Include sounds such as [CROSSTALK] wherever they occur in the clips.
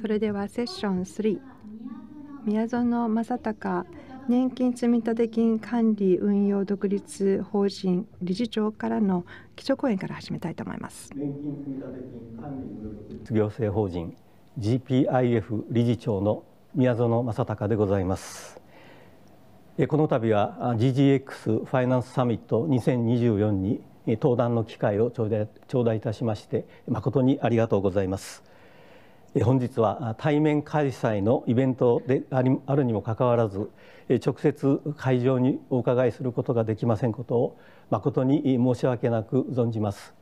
それではセッション3宮園正孝年金積立金管理運用独立法人理事長からの基調講演から始めたいと思います年金金積立管理行政法人 GPIF 理事長の宮園正隆でございますこの度は GGX ファイナンスサミット2024に登壇の機会を頂戴頂戴いたしまして誠にありがとうございます本日は対面開催のイベントであるにもかかわらず直接会場にお伺いすることができませんことを誠に申し訳なく存じます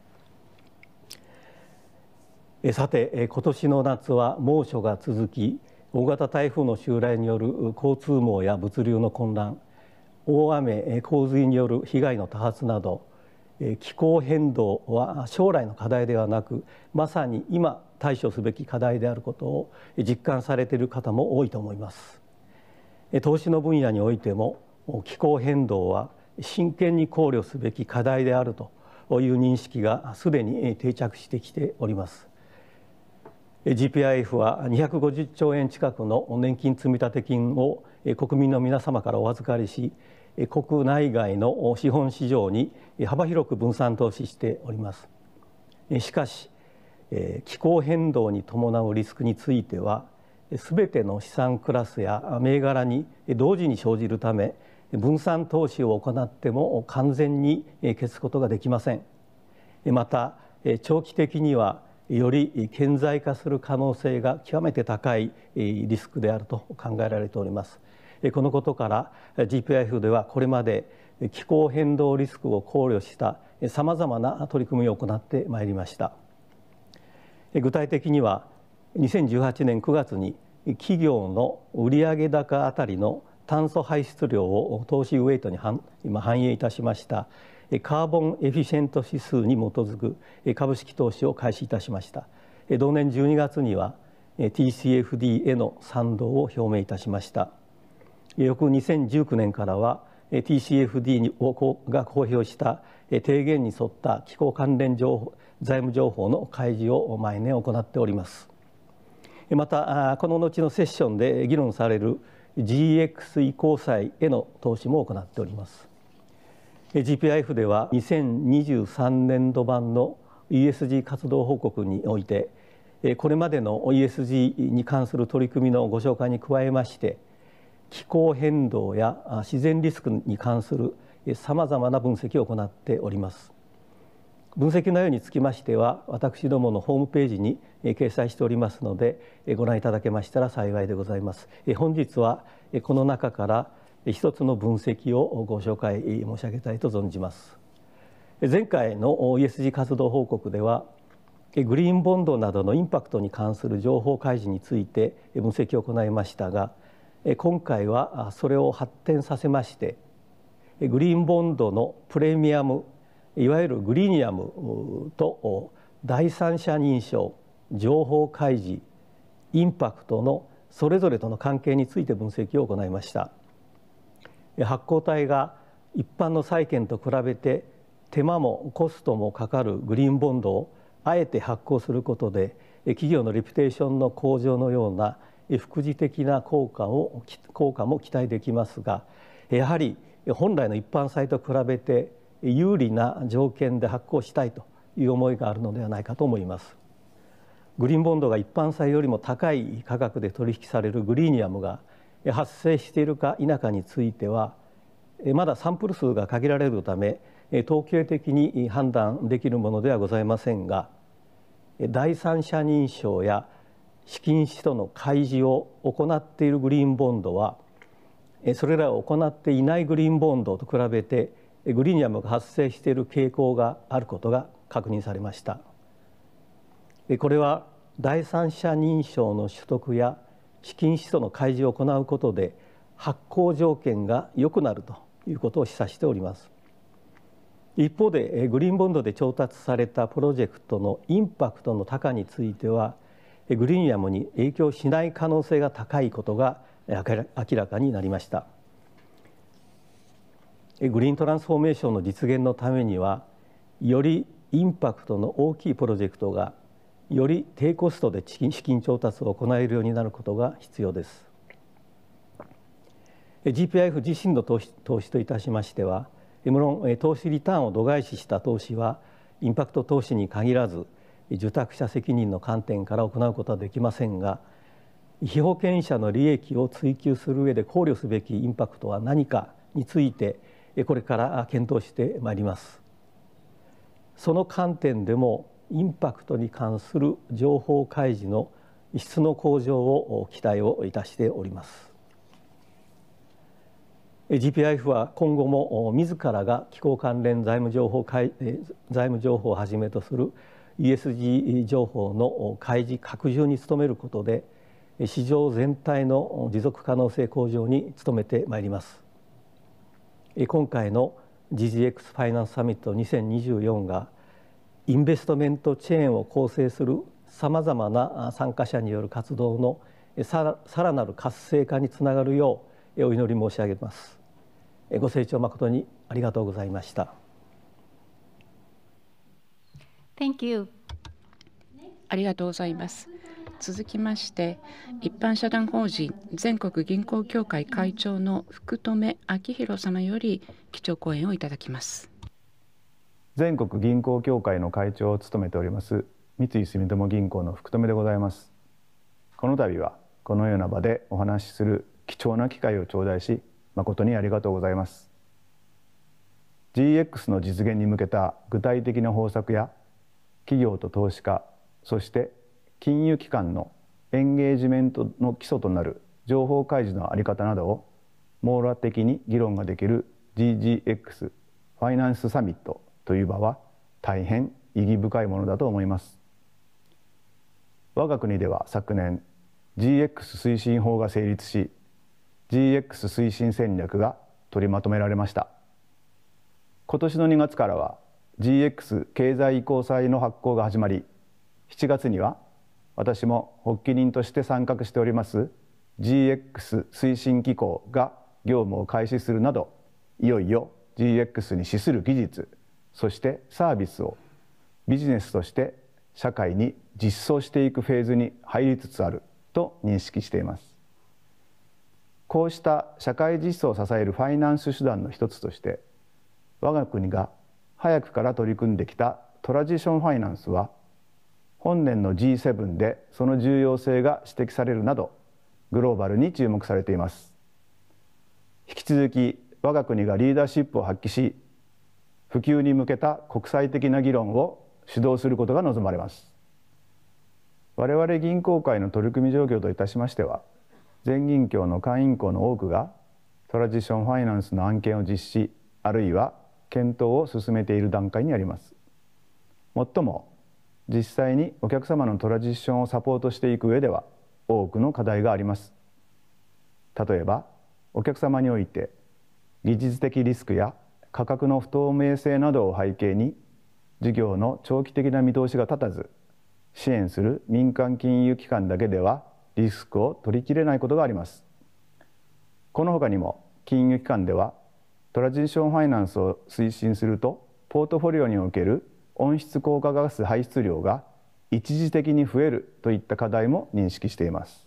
さて今年の夏は猛暑が続き大型台風の襲来による交通網や物流の混乱大雨洪水による被害の多発など気候変動は将来の課題ではなくまさに今対処すべき課題であることを実感されている方も多いと思います投資の分野においても気候変動は真剣に考慮すべき課題であるという認識がすでに定着してきております GPIF は250兆円近くの年金積立金を国民の皆様からお預かりし国内外の資本市場に幅広く分散投資しておりますしかし気候変動に伴うリスクについては全ての資産クラスや銘柄に同時に生じるため分散投資を行っても完全に消すことができませんまた長期的にはより顕在化する可能性が極めて高いリスクであると考えられておりますこのことから GPIF ではこれまで気候変動リスクを考慮したさまざまな取り組みを行ってまいりました具体的には2018年9月に企業の売上高あたりの炭素排出量を投資ウェイトに反映いたしましたカーボンエフィシェント指数に基づく株式投資を開始いたしました同年12月には TCFD への賛同を表明いたしました翌2019年からは TCFD が公表した提言に沿った気候関連情報財務情報の開示を毎年行っておりますまたこの後のセッションで議論される GX 移行債への投資も行っております GPIF では2023年度版の ESG 活動報告においてこれまでの ESG に関する取り組みのご紹介に加えまして気候変動や自然リスクに関するさまざまな分析を行っております分析内容につきましては私どものホームページに掲載しておりますのでご覧いただけましたら幸いでございます本日はこの中から一つの分析をご紹介申し上げたいと存じます前回の ESG 活動報告ではグリーンボンドなどのインパクトに関する情報開示について分析を行いましたが今回はそれを発展させましてグリーンボンドのプレミアムいわゆるグリニアムと第三者認証情報開示インパクトのそれぞれとの関係について分析を行いました。発行体が一般の債券と比べて手間もコストもかかるグリーンボンドをあえて発行することで企業のレピュテーションの向上のような副次的な効果を効果も期待できますがやはり本来の一般債と比べて有利な条件で発行したいという思いがあるのではないかと思いますグリーンボンドが一般債よりも高い価格で取引されるグリーニアムが発生しているか否かについてはまだサンプル数が限られるため統計的に判断できるものではございませんが第三者認証や資金使途の開示を行っているグリーンボンドはそれらを行っていないグリーンボンドと比べてグリーンジャムが発生している傾向があることが確認されましたこれは第三者認証の取得や資金使途の開示を行うことで発行条件が良くなるということを示唆しております一方でグリーンボンドで調達されたプロジェクトのインパクトの高についてはグリーンヤムに影響しない可能性が高いことが明らかになりましたグリーントランスフォーメーションの実現のためにはよりインパクトの大きいプロジェクトがより低コストで資金調達を行えるようになることが必要です GPIF 自身の投資投資といたしましては無論投資リターンを度外視した投資はインパクト投資に限らず受託者責任の観点から行うことはできませんが被保険者の利益を追求する上で考慮すべきインパクトは何かについてこれから検討してまいりますその観点でもインパクトに関する情報開示の質の向上を期待をいたしております GPIF は今後も自らが気候関連財務情報財務情報をはじめとする ESG 情報の開示拡充に努めることで市場全体の持続可能性向上に努めてまいります今回の GGX ファイナンスサミット2024がインベストメントチェーンを構成するさまざまな参加者による活動のさらなる活性化につながるようお祈り申し上げますご清聴誠にありがとうございました Thank you ありがとうございます続きまして一般社団法人全国銀行協会会長の福留明弘様より基調講演をいただきます全国銀行協会の会長を務めております三井住友銀行の福留でございますこの度はこのような場でお話しする貴重な機会を頂戴し誠にありがとうございます GX の実現に向けた具体的な方策や企業と投資家そして金融機関のエンゲージメントの基礎となる情報開示の在り方などを網羅的に議論ができる GGX ファイナンスサミットという場は大変意義深いものだと思います。我が国では昨年 GX 推進法が成立し GX 推進戦略が取りまとめられました今年の2月からは GX 経済移行債の発行が始まり7月には私も発起人として参画しております GX 推進機構が業務を開始するなどいよいよ GX に資する技術そしてサービスをビジネスとして社会に実装していくフェーズに入りつつあると認識しています。こうした社会実装を支えるファイナンス手段の一つとして我が国が早くから取り組んできたトラジションファイナンスは本年の G7 でその重要性が指摘されるなどグローバルに注目されています引き続き我が国がリーダーシップを発揮し普及に向けた国際的な議論を主導することが望まれます我々銀行会の取り組み状況といたしましては全銀協の会員校の多くがトラジションファイナンスの案件を実施あるいは検討を進めている段階にありますもっとも実際にお客様のトラジションをサポートしていく上では多くの課題があります例えばお客様において技術的リスクや価格の不透明性などを背景に事業の長期的な見通しが立たず支援する民間金融機関だけではリスクを取り切れないことがあります。この他にも金融機関ではトランジションファイナンスを推進するとポートフォリオにおける温室効果ガス排出量が一時的に増えるといった課題も認識しています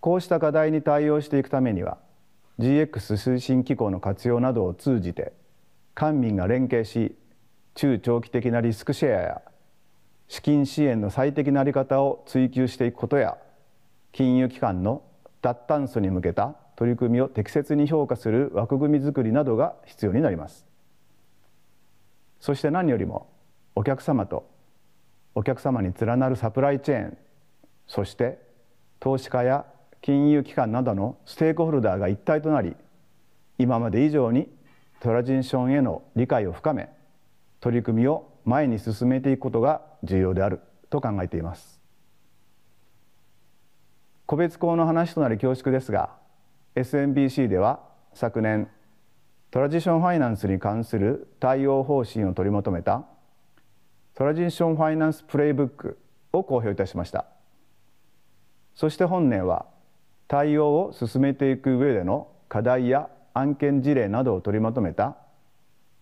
こうした課題に対応していくためには GX 推進機構の活用などを通じて官民が連携し中長期的なリスクシェアや資金支援の最適な在り方を追求していくことや金融機関の脱炭素に向けた取り組みを適切に評価する枠組みづくりなどが必要になりますそして何よりもお客様とお客様に連なるサプライチェーンそして投資家や金融機関などのステークホルダーが一体となり今まで以上にトラジンションへの理解を深め取り組みを前に進めていくことが重要であると考えています個別校の話となり恐縮ですが SMBC では昨年トラジションファイナンスに関する対応方針を取りまとめたトラジションファイナンスプレイブックを公表いたしましたそして本年は対応を進めていく上での課題や案件事例などを取りまとめた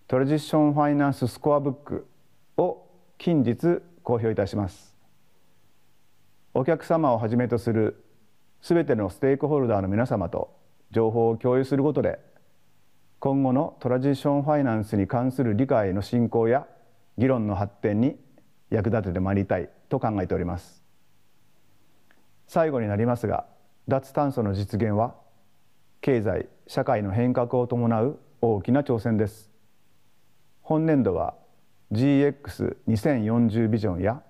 トランジションファイナンススコアブックを近日公表いたしますお客様をはじめとする全てのステークホルダーの皆様と情報を共有することで今後のトランジションファイナンスに関する理解の進行や議論の発展に役立ててまいりたいと考えております最後になりますが脱炭素の実現は経済社会の変革を伴う大きな挑戦です本年度は GX2040 ビジョンや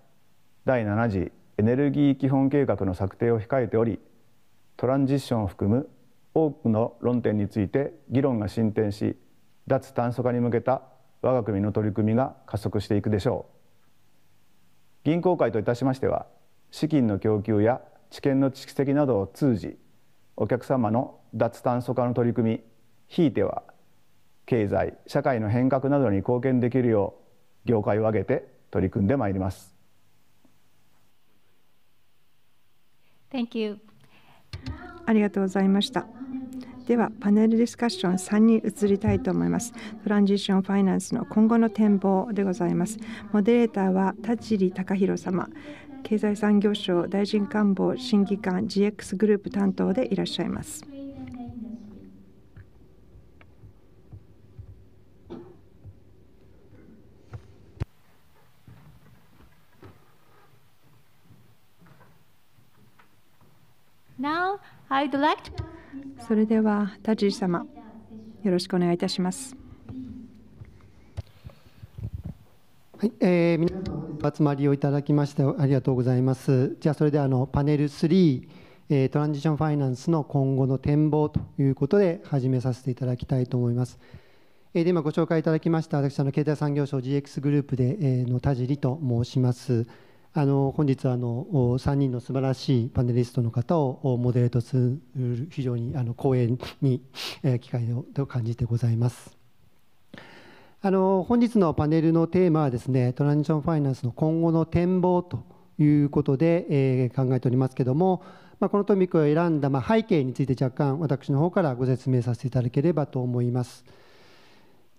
第7次エネルギー基本計画の策定を控えておりトランジッションを含む多くの論点について議論が進展し脱炭素化に向けた我が国の取り組みが加速していくでしょう銀行会といたしましては資金の供給や知見の蓄積などを通じお客様の脱炭素化の取り組みひいては経済社会の変革などに貢献できるよう業界を挙げて取り組んでまいります。Thank you. ありがとうございました。ではパネルディスカッション3に移りたいと思います。トランジションファイナンスの今後の展望でございます。モデレーターは田尻隆弘様。経済産業省大臣官房審議官 GX グループ担当でいらっしゃいます。Now, like to... それでは、田ジ様、よろしくお願いいたします。はい、えー、皆さんお集まりをいただきましてありがとうございます。じゃあそれであのパネル3、えー、トランジションファイナンスの今後の展望ということで始めさせていただきたいと思います。えー、で今ご紹介いただきました私あの経済産業省 GX グループで、えー、の田尻と申します。あの本日あの3人の素晴らしいパネリストの方をモデレートする非常にあの光栄に機会をと感じてございます。あの本日のパネルのテーマはですねトランジションファイナンスの今後の展望ということで、えー、考えておりますけども、まあ、このトミックを選んだ、まあ、背景について若干私の方からご説明させていただければと思います。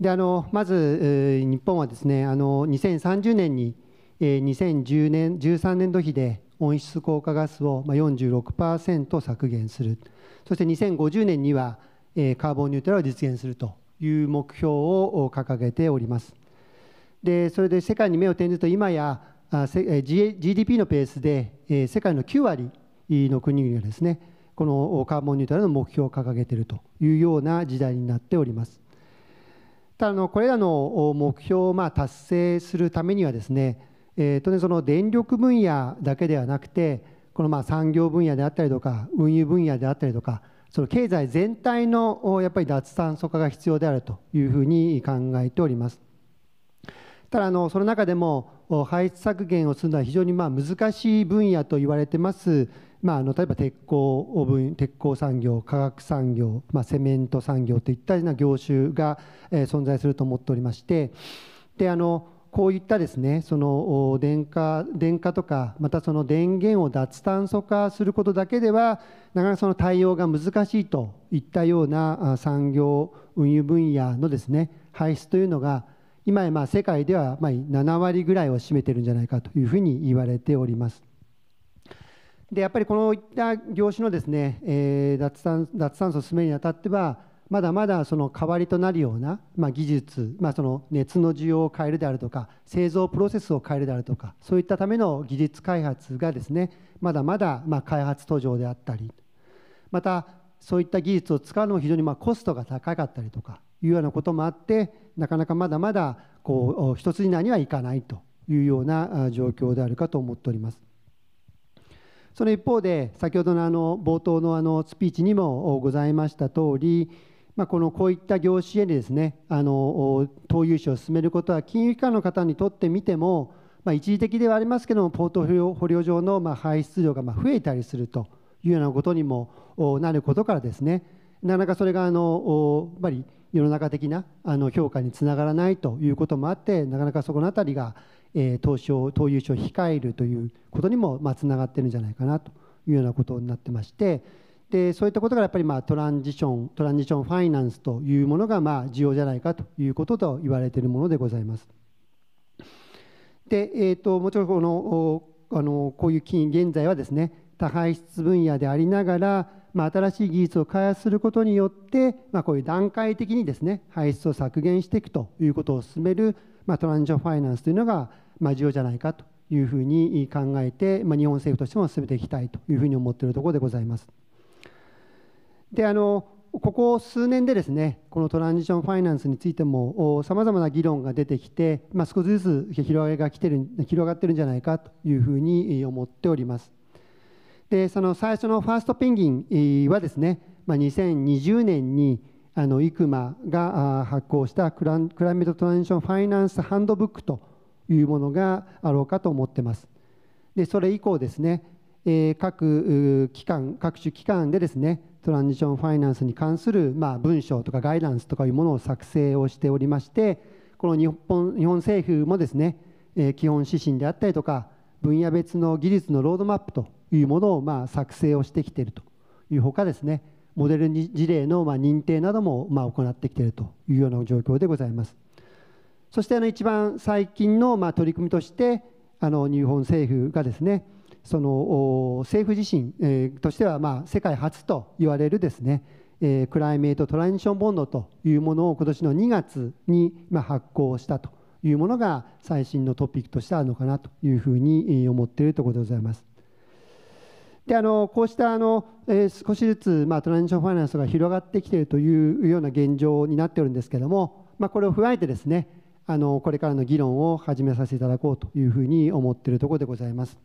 であのまず、えー、日本はですねあの2030年に、えー、2010年13年度比で温室効果ガスを、まあ、46%削減するそして2050年には、えー、カーボンニュートラルを実現するという目標を掲げております。でそれで世界に目を転じると今や GDP のペースで世界の9割の国々がですねこのカーボンニュートラルの目標を掲げているというような時代になっております。ただのこれらの目標をま達成するためにはですね、え然その電力分野だけではなくてこのま産業分野であったりとか運輸分野であったりとかその経済全体のやっぱり脱炭素化が必要であるというふうに考えております。ただあのその中でも排出削減をするのは非常にまあ難しい分野と言われてます、まあ、あの例えば鉄鋼分鉄鋼産業化学産業、まあ、セメント産業といったような業種が、え存在すると思っておりましてであのこういったですねその電化電化とかまたその電源を脱炭素化することだけではなかなかその対応が難しいといったような産業運輸分野のですね排出というのが今ま世界ではま7割ぐらいを占めてるんじゃないかというふうに言われております。でやっぱりこのいった業種のですね、えー、脱炭素を進めるにあたってはまだまだその代わりとなるような、まあ、技術、まあ、その熱の需要を変えるであるとか製造プロセスを変えるであるとかそういったための技術開発がですねまだまだまあ開発途上であったりまたそういった技術を使うのも非常にまあコストが高かったりとかいうようなこともあってなかなかまだまだこう一筋縄にはいかないというような状況であるかと思っております。その一方で先ほどのあの冒頭のあのスピーチにもございました通りまあ、このこういった業種へですねあの投融資を進めることは金融機関の方にとってみても、まあ、一時的ではありますけどもポートフォリオ上のま排出量がま増えたりするというようなことにもなることからですねなかなかそれがあのやっぱり世の中的なあの評価につながらないということもあってなかなかそこのあたりが、えー、投資を投融資を控えるということにもまあつながってるんじゃないかなというようなことになってまして。でそういったことがやっぱりまあトランジショントランジションファイナンスというものがまあ重要じゃないかということと言われているものでございます。で、えーと、もちろんこのあのこういう金現在はですね多排出分野でありながら、まあ、新しい技術を開発することによって、まあ、こういう段階的にですね排出を削減していくということを進める、まあ、トランジションファイナンスというのが、まあ、重要じゃないかというふうに考えて、まあ、日本政府としても進めていきたいというふうに思っているところでございます。であのここ数年でですねこのトランジションファイナンスについてもさまざまな議論が出てきて、まあ、少しずつ広がが来てる広がってるんじゃないかというふうに思っております。でその最初のファーストペンギンはですね、まあ、2020年にあのイクマが発行したクラクライメート・トランジション・ファイナンス・ハンドブックというものがあろうかと思ってます。でそれ以降ですね、えー、各機関各種機関でですねトランジションファイナンスに関する、まあ、文書とかガイダンスとかいうものを作成をしておりましてこの日本日本政府もですね、えー、基本指針であったりとか分野別の技術のロードマップというものを、まあ、作成をしてきているというほかですねモデル事例の、まあ、認定なども、まあ、行ってきているというような状況でございますそしてあの一番最近の、まあ、取り組みとしてあの日本政府がですねその政府自身、えとしては、まあ、世界初と言われるですね、えー、クライメート・トランジション・ボンドというものを今年の2月に、まあ、発行したというものが最新のトピックとしてあるのかなというふうに思っているところでございます。であのこうしたあの、えー、少しずつ、まあ、トランジションファイナンスが広がってきているというような現状になっているんですけれども、まあ、これを踏まえてですねあのこれからの議論を始めさせていただこうというふうに思っているところでございます。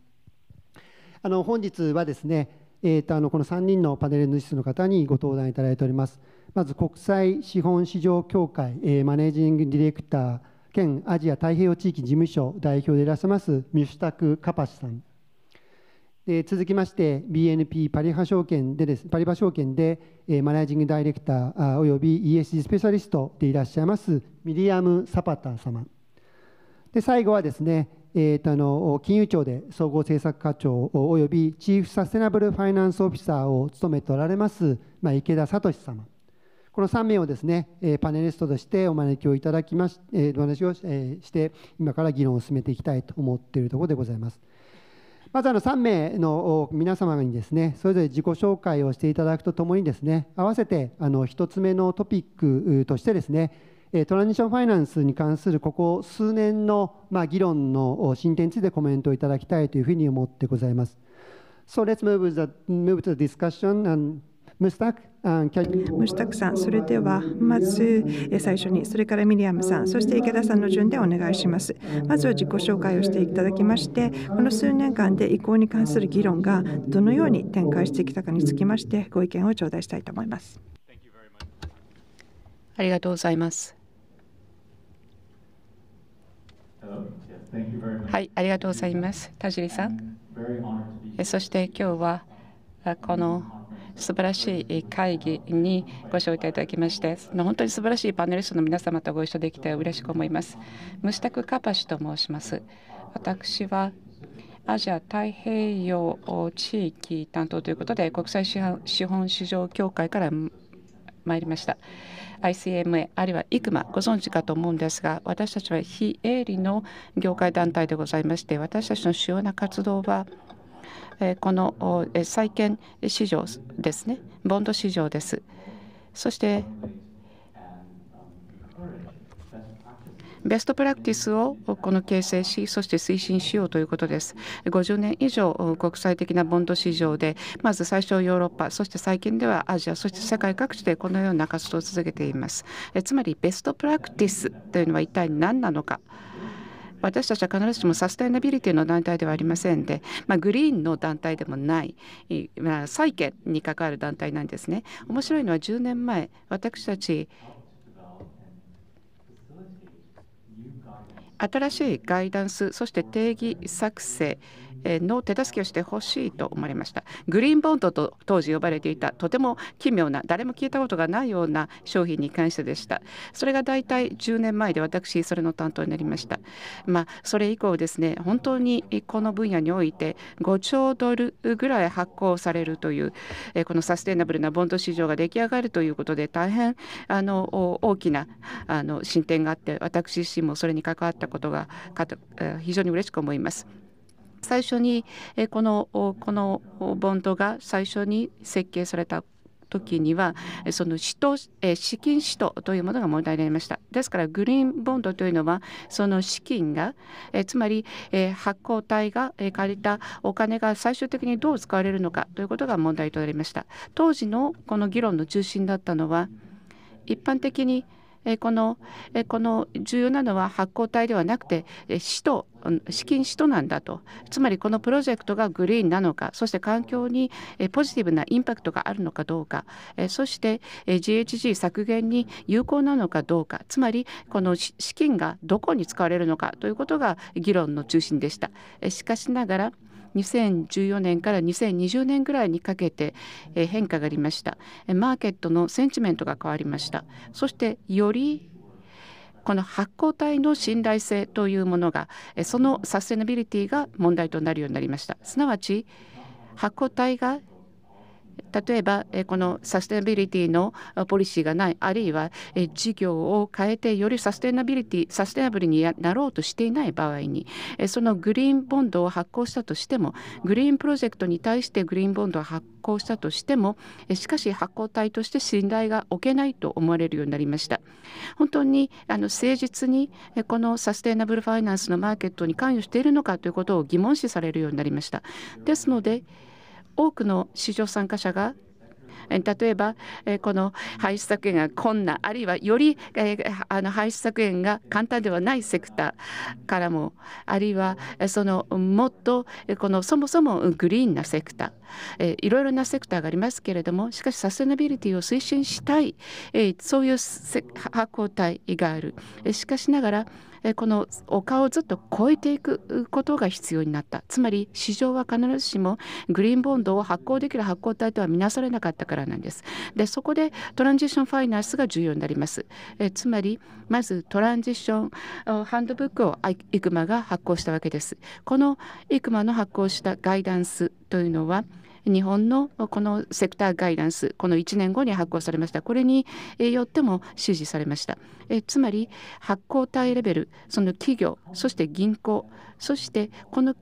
あの本日はですね、えー、とあのこの3人のパネル主の方にご登壇いただいております。まず国際資本市場協会、えー、マネージングディレクター兼アジア太平洋地域事務所代表でいらっしゃいますミシュタク・カパシさん。で続きまして BNP パリ派証券でですパリバ証券で、えー、マネージングダイレクターおよび ESG スペシャリストでいらっしゃいますミリアム・サパター様。で最後はですねえー、あの金融庁で総合政策課長およびチーフサステナブルファイナンスオフィサーを務めておられます、まあ、池田聡様この3名をですね、えパネリストとしてお招きをいただきまし、えお話を、えして、今から議論を進めていきたいと思っているところでございます。まずあの3名の皆様にですね、それぞれ自己紹介をしていただくとともにですね、合わせてあの1つ目のトピックとしてですね、トランジションファイナンスに関するここ数年の、まあ、議論の進展についてコメントをいただきたいというふうに思ってございます。So let's move, the, move to the discussion and m u s t ムシタクさん、それではまず最初に、それからミリアムさん、そして池田さんの順でお願いします。まずは自己紹介をしていただきまして、この数年間で移行に関する議論がどのように展開してきたかにつきまして、ご意見を頂戴したいと思います。ありがとうございます。はい、ありがとうございます。田尻さん。そして今日はこの素晴らしい会議にご招待いただきまして本当に素晴らしいパネリストの皆様とご一緒できて嬉しく思います。ムスタク・カパシと申します。私はアジア太平洋地域担当ということで国際資本市場協会から参りました。ICMA あるいは ICMA ご存知かと思うんですが私たちは非営利の業界団体でございまして私たちの主要な活動はこの債券市場ですねボンド市場です。そしてベストプラクティスをこの形成しそして推進しようということです50年以上国際的なボンド市場でまず最初ヨーロッパそして最近ではアジアそして世界各地でこのような活動を続けていますつまりベストプラクティスというのは一体何なのか私たちは必ずしもサステナビリティの団体ではありませんで、まあ、グリーンの団体でもない、まあ、債権に関わる団体なんですね。面白いのは10年前私たち新しいガイダンスそして定義作成の手助けをしてほしいと思われましたグリーンボンドと当時呼ばれていたとても奇妙な誰も聞いたことがないような商品に関してでしたそれがだいたい10年前で私それの担当になりましたまあそれ以降ですね本当にこの分野において5兆ドルぐらい発行されるというこのサステナブルなボンド市場が出来上がるということで大変あの大きなあの進展があって私自身もそれに関わったことが非常に嬉しく思います。最初にこのこのボンドが最初に設計された時にはその使途資金使途というものが問題になりましたですからグリーンボンドというのはその資金がつまり発行体が借りたお金が最終的にどう使われるのかということが問題となりました当時のこの議論の中心だったのは一般的にこのこの重要なのは発光体ではなくて使途資金使途なんだとつまりこのプロジェクトがグリーンなのかそして環境にポジティブなインパクトがあるのかどうかそして GHG 削減に有効なのかどうかつまりこの資金がどこに使われるのかということが議論の中心でしたしかしながら2014年から2020年ぐらいにかけて変化がありましたマーケットのセンチメントが変わりましたそしてよりこの発行体の信頼性というものがそのサステナビリティが問題となるようになりましたすなわち発行体が例えばこのサステナビリティのポリシーがないあるいは事業を変えてよりサステナビリティサステナブルになろうとしていない場合にそのグリーンボンドを発行したとしてもグリーンプロジェクトに対してグリーンボンドを発行したとしてもしかし発行体として信頼が置けないと思われるようになりました本当にあの誠実にこのサステナブルファイナンスのマーケットに関与しているのかということを疑問視されるようになりましたですので多くの市場参加者が例えばこの排出削減が困難あるいはよりあの排出削減が簡単ではないセクターからもあるいはそのもっとこのそもそもグリーンなセクターいろいろなセクターがありますけれどもしかしサステナビリティを推進したいそういう発行体があるしかしながらこの丘をずっと越えていくことが必要になったつまり市場は必ずしもグリーンボンドを発行できる発行体とは見なされなかったからなんですでそこでトランジションファイナンスが重要になりますえつまりまずトランジションハンドブックをイクマが発行したわけですこのイクマの発行したガイダンスというのは日本のこのセクターガイダンスこの1年後に発行されましたこれによっても支持されましたえつまり発行体レベルその企業そして銀行そしてこの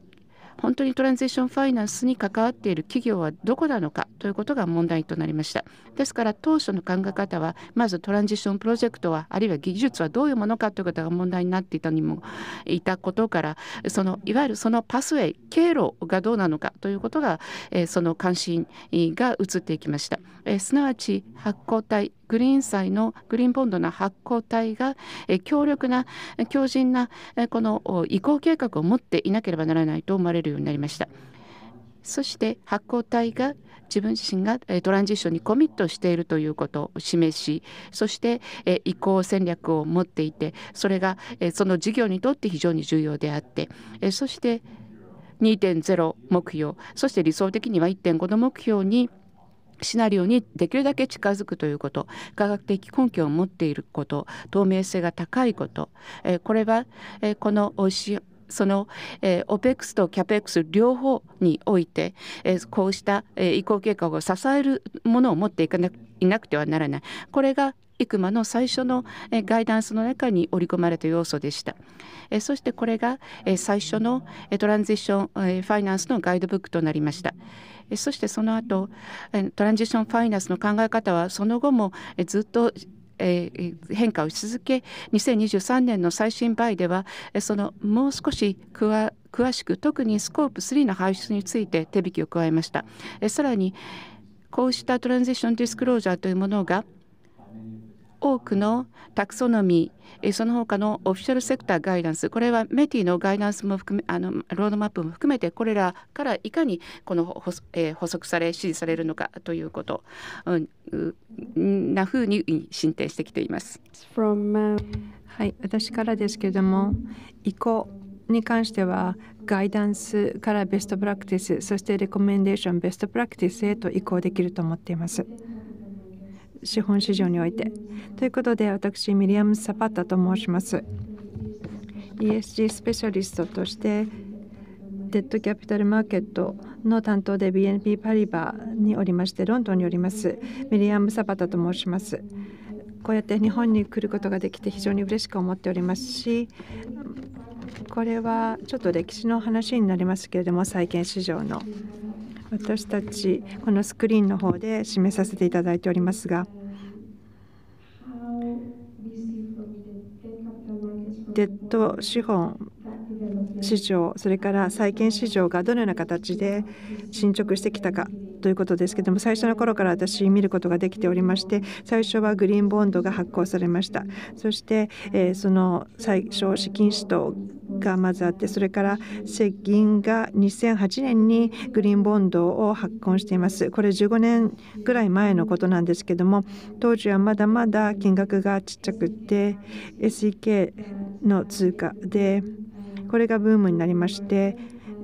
本当にトランゼーションファイナンスに関わっている企業はどこなのかということが問題となりましたですから当初の考え方はまずトランジションプロジェクトはあるいは技術はどういうものかということが問題になっていたにもいたことからそのいわゆるそのパスウェイ経路がどうなのかということが、えー、その関心が移っていきました、えー、すなわち発光体グリーン債のグリーンボンドの発行体が強力な強靭なこの移行計画を持っていなければならないと思われるようになりました。そして発行体が自分自身がトランジッションにコミットしているということを示しそして移行戦略を持っていてそれがその事業にとって非常に重要であってそして2.0目標そして理想的には1.5の目標にシナリオにできるだけ近づくということ科学的根拠を持っていること透明性が高いこと、えー、これは、えー、この OC その、えー、ペックスとキャペックス両方において、えー、こうした、えー、移行計画を支えるものを持っていかなくいなくてはならないこれがイクマの最初のガイダンスの中に織り込まれた要素でした。そしてこれが最初のトランジションファイナンスのガイドブックとなりました。そしてその後トランジションファイナンスの考え方はその後もずっと変化をし続け2023年の最新倍ではそのもう少し詳しく特にスコープ3の排出について手引きを加えましたさらにこうしたトランジションディスクロージャーというものが多くのタクソノミー、その他のオフィシャルセクターガイダンス、これはメティのガイダンスも含め、あのロードマップも含めて、これらからいかにこの補,、え足され、支持されるのかということ、うん、なふうに進展してきています。From, uh、はい、私からですけれども、移行に関しては、ガイダンスからベストプラクティス、そしてレコメンデーション、ベストプラクティスへと移行できると思っています。資本市場において。ということで、私、ミリアム・サパタと申します。ESG スペシャリストとして、デッドキャピタルマーケットの担当で BNP パリバーにおりまして、ロンドンにおります、ミリアム・サパタと申します。こうやって日本に来ることができて非常に嬉しく思っておりますし、これはちょっと歴史の話になりますけれども、債券市場の。私たちこのスクリーンの方で示させていただいておりますがデッド資本市場それから債券市場がどのような形で進捗してきたかということですけども最初の頃から私見ることができておりまして最初はグリーンボンドが発行されましたそして、その最初資金使途がまずあってそれから石銀が2008年にグリーンボンドを発行していますこれ15年ぐらい前のことなんですけども当時はまだまだ金額がちっちゃくて SEK の通貨でこれがブームになりまして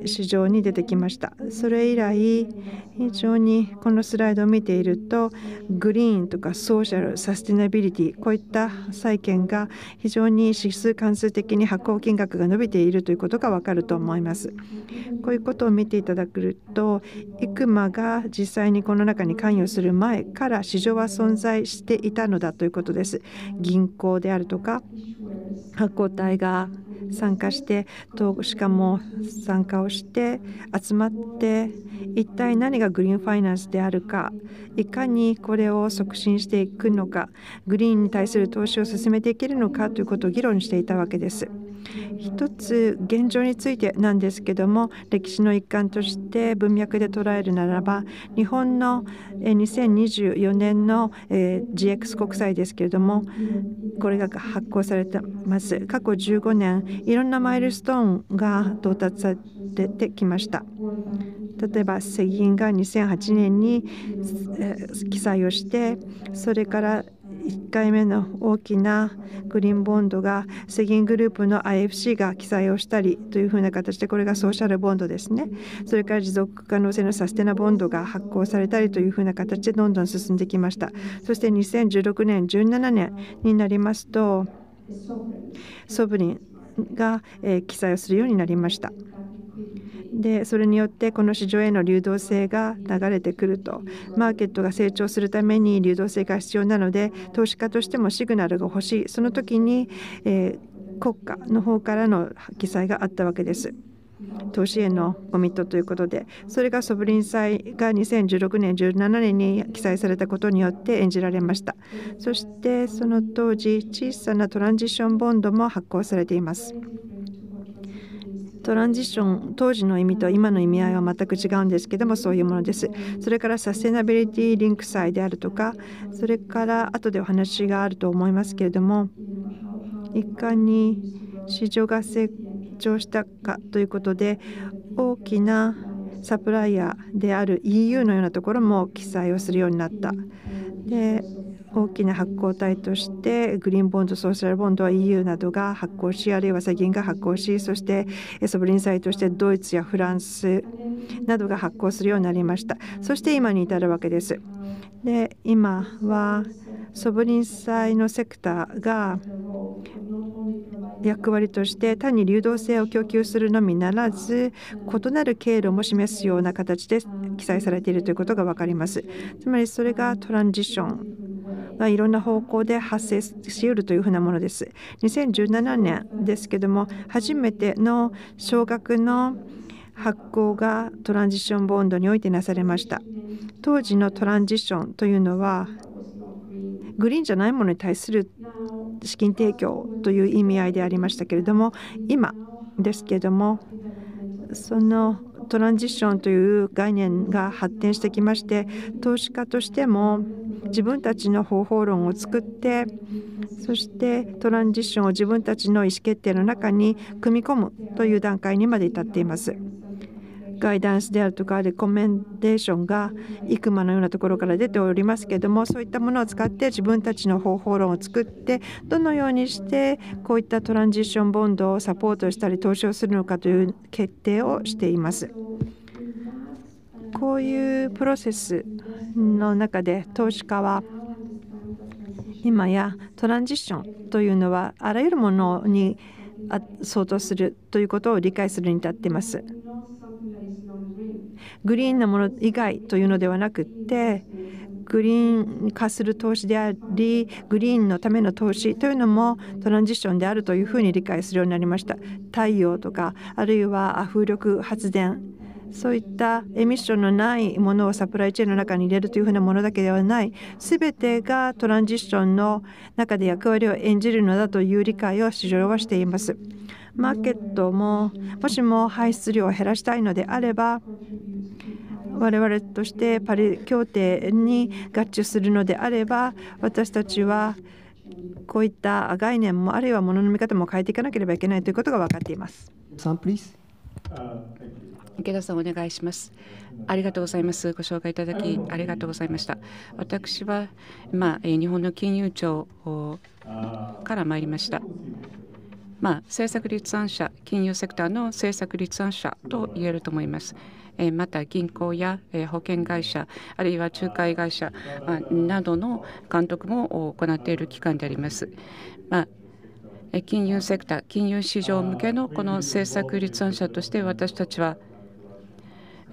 市場に出てきましたそれ以来非常にこのスライドを見ているとグリーンとかソーシャルサスティナビリティこういった債券が非常に指数関数的に発行金額が伸びているということがわかると思いますこういうことを見ていただくとイクマが実際にこの中に関与する前から市場は存在していたのだということです銀行であるとか発行体が参加して投資家も参加をして集まって一体何がグリーンファイナンスであるかいかにこれを促進していくのかグリーンに対する投資を進めていけるのかということを議論していたわけです。一つ現状についてなんですけども歴史の一環として文脈で捉えるならば日本の2024年の GX 国債ですけれどもこれが発行されてます過去15年いろんなマイルストーンが到達されててきました例えば世銀が2008年に記載をしてそれから1回目の大きなグリーンボンドが世銀グループの IFC が記載をしたりというふうな形でこれがソーシャルボンドですねそれから持続可能性のサステナボンドが発行されたりというふうな形でどんどん進んできましたそして2016年17年になりますとソブリンが記載をするようになりました。でそれによってこの市場への流動性が流れてくるとマーケットが成長するために流動性が必要なので投資家としてもシグナルが欲しいその時に、えー、国家の方からの記載があったわけです。投資へのコミットということでそれがソブリン債が2016年17年に記載されたことによって演じられましたそしてその当時小さなトランジションボンドも発行されています。トランジション当時の意味と今の意味合いは全く違うんですけどもそういうものですそれからサステナビリティリンク祭であるとかそれから後でお話があると思いますけれどもいかに市場が成長したかということで大きなサプライヤーである EU のようなところも記載をするようになったで大きな発行体としてグリーンボンドソーシャルボンドは EU などが発行しあるいは世銀が発行しそしてソブリン債としてドイツやフランスなどが発行するようになりましたそして今に至るわけですで今はソブリン債のセクターが役割として単に流動性を供給するのみならず異なる経路も示すような形で記載されているということが分かりますつまりそれがトランジションがいろんな方向で発生しうるというふうなものです。2017年ですけども初めての少額の発行がトランジションボンドにおいてなされました。当時のトランジションというのはグリーンじゃないものに対する資金提供という意味合いでありましたけれども今ですけれどもそのトランジションという概念が発展してきまして投資家としても自分たちの方法論を作ってそしてトランジッションを自分たちの意思決定の中に組み込むという段階にまで至っています。ガイダンスであるとかレコメンデーションがいくまのようなところから出ておりますけどもそういったものを使って自分たちの方法論を作ってどのようにしてこういったトランジッションボンドをサポートしたり投資をするのかという決定をしています。こういうプロセスの中で投資家は今やトランジションというのはあらゆるものに相当するということを理解するに至っています。グリーンなもの以外というのではなくてグリーン化する投資でありグリーンのための投資というのもトランジションであるというふうに理解するようになりました太陽とかあるいは風力発電そういったエミッションのないものをサプライチェーンの中に入れるというふうなものだけではない全てがトランジションの中で役割を演じるのだという理解を市場はしています。マーケットももしも排出量を減らしたいのであれば我々としてパリ協定に合致するのであれば私たちはこういった概念もあるいは物のの見方も変えていかなければいけないということが分かっています。池田さんお願いしますありがとうございますご紹介いただきありがとうございました私はまあ、日本の金融庁から参りましたまあ、政策立案者金融セクターの政策立案者と言えると思いますまた銀行や保険会社あるいは仲介会社などの監督も行っている機関であります。まあ金融セクター、金融市場向けのこの政策立案者として私たちは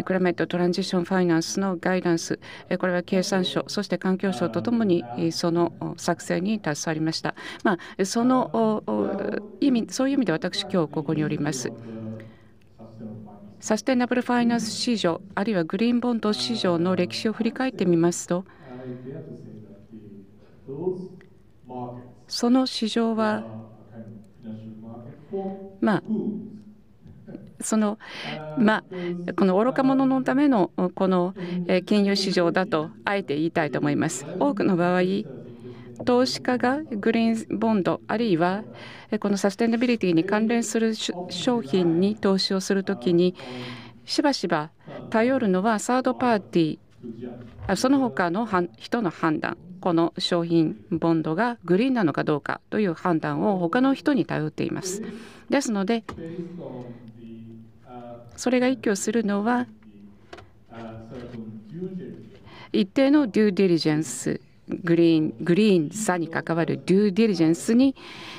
クラメットトランジションファイナンスのガイダンス、これは経産省、そして環境省とともにその作成に携わりました。まあ、その意味、そういう意味で私、今日ここにおります。サステナブルファイナンス市場、あるいはグリーンボンド市場の歴史を振り返ってみますと、その市場は、まあ、そのまあこの愚か者のためのこの金融市場だとあえて言いたいと思います。多くの場合投資家がグリーンボンドあるいはこのサステナビリティに関連する商品に投資をするときにしばしば頼るのはサードパーティーその他の人の判断この商品ボンドがグリーンなのかどうかという判断を他の人に頼っていますですのでそれが一挙するのは一定のデューディリジェンスグリーングリーンさに関わるデューディリジェンスに、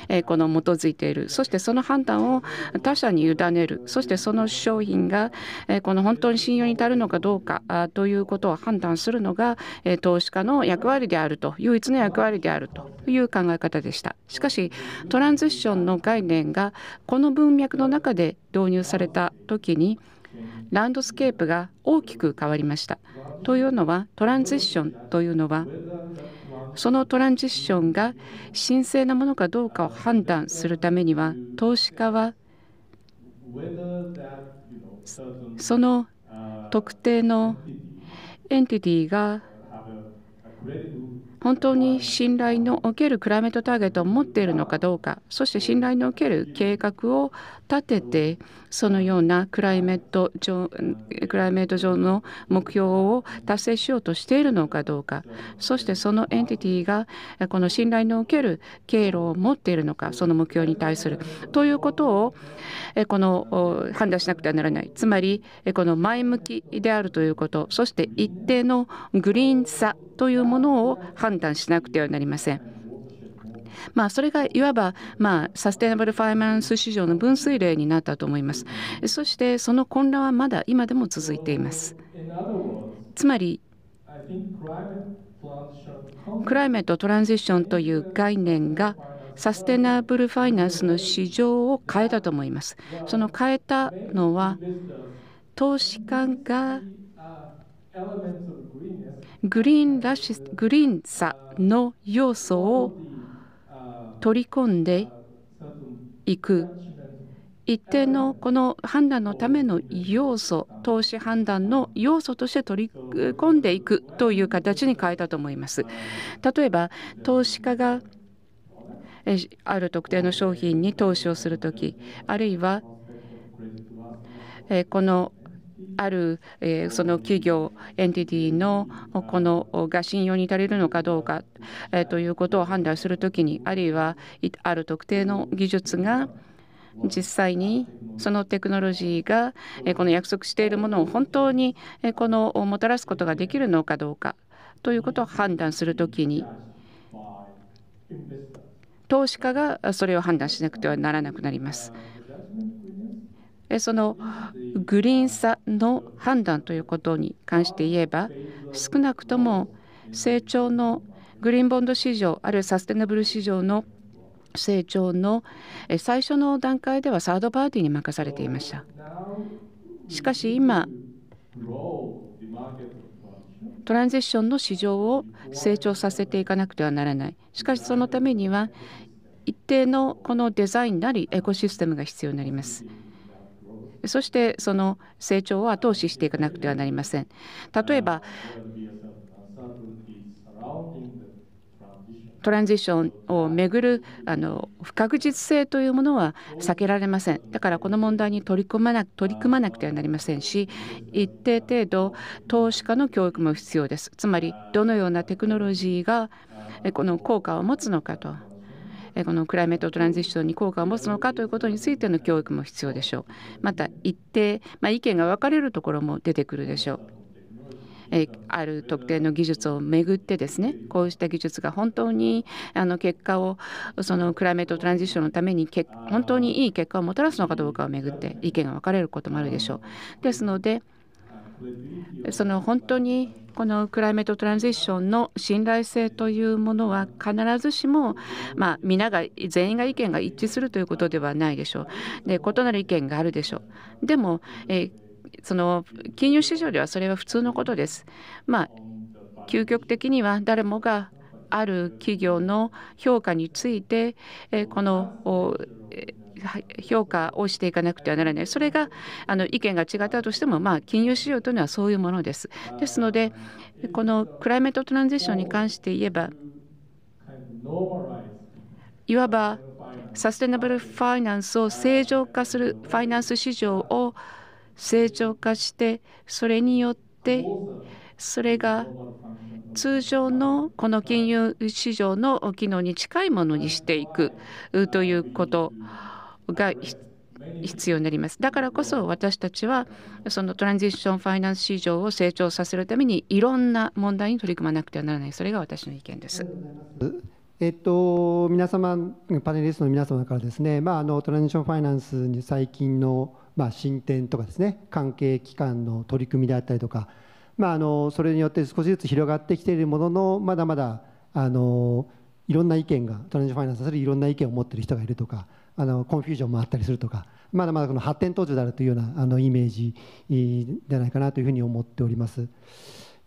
えこの基づいているそしてその判断を他者に委ねるそしてその商品が、えこの本当に信用に足るのかどうかということを判断するのが、え投資家の役割であると唯一の役割であるという考え方でしたしかしトランジッションの概念がこの文脈の中で導入された時にランドスケープが大きく変わりました。というのはトランジッションというのはそのトランジッションが神聖なものかどうかを判断するためには投資家はその特定のエンティティが本当に信頼のおけるクライメートターゲットを持っているのかどうかそして信頼のおける計画を立ててそのようなクライメート上クライメート上の目標を達成しようとしているのかどうかそしてそのエンティティがこの信頼のおける経路を持っているのかその目標に対するということをこの判断しなくてはならないつまりこの前向きであるということそして一定のグリーンさというものを判断しなくてはなりません。まあ、それがいわば、まあ、サステナブルファイナンス市場の分水嶺になったと思いますそしてその混乱はまだ今でも続いていますつまりクライメット・トランジションという概念がサステナブルファイナンスの市場を変えたと思いますその変えたのは投資家がグリーンらしグリーンさの要素を取り込んでいく一定のこの判断のための要素投資判断の要素として取り込んでいくという形に変えたと思います。例えば投資家がある特定の商品に投資をするときあるいはこのある、えー、その企業、エンティティのこのが信用に足りるのかどうか、えー、ということを判断するときに、あるいはある特定の技術が実際にそのテクノロジーがこの約束しているものを本当にこのもたらすことができるのかどうかということを判断するときに投資家がそれを判断しなくてはならなくなります。そのグリーンさの判断ということに関して言えば少なくとも成長のグリーンボンド市場あるいはサステナブル市場の成長の最初の段階ではサードパーティーに任されていましたしかし今トランジッションの市場を成長させていかなくてはならないしかしそのためには一定のこのデザインなりエコシステムが必要になります。そしてその成長を後押ししていかなくてはなりません。例えばトランジションをめぐるあの不確実性というものは避けられませんだからこの問題に取り組まな取り組まなくてはなりませんし一定程度投資家の教育も必要ですつまりどのようなテクノロジーがこの効果を持つのかとこのクライメートトランジッションに効果を持つのかということについての教育も必要でしょうまた一定、まあ、意見が分かれるところも出てくるでしょうえある特定の技術をめぐってですねこうした技術が本当にあの結果をそのクライメートトランジッションのために本当にいい結果をもたらすのかどうかをめぐって意見が分かれることもあるでしょう。ですのでその本当にこのクライメート・トランジッションの信頼性というものは必ずしも、まあ、皆が全員が意見が一致するということではないでしょう。で異なる意見があるでしょう。でも、えその金融市場ではそれは普通のことです。まあ、究極的には誰もがある企業の評価について、えこの、え評価をしていかなくてはならないそれがあの意見が違ったとしても、まあ、金融市場というのはそういうものです。ですのでこのクライメートトランジションに関して言えばいわばサステナブルファイナンスを正常化するファイナンス市場を正常化してそれによってそれが通常のこの金融市場の機能に近いものにしていくということが必要になります。だからこそ私たちはそのトランジションファイナンス市場を成長させるためにいろんな問題に取り組まなくてはならない。それが私の意見です。えっと、皆様パネリストの皆様からですね、まあ、あのトランジションファイナンスに最近の、まあ、進展とかですね関係機関の取り組みであったりとか、まあ、あのそれによって少しずつ広がってきているもののまだまだあのいろんな意見がトランジションファイナンスにするいろんな意見を持っている人がいるとかあのコンフュージョンもあったりするとかまだまだこの発展途上であるというようなあのイメージじゃないかなというふうに思っております。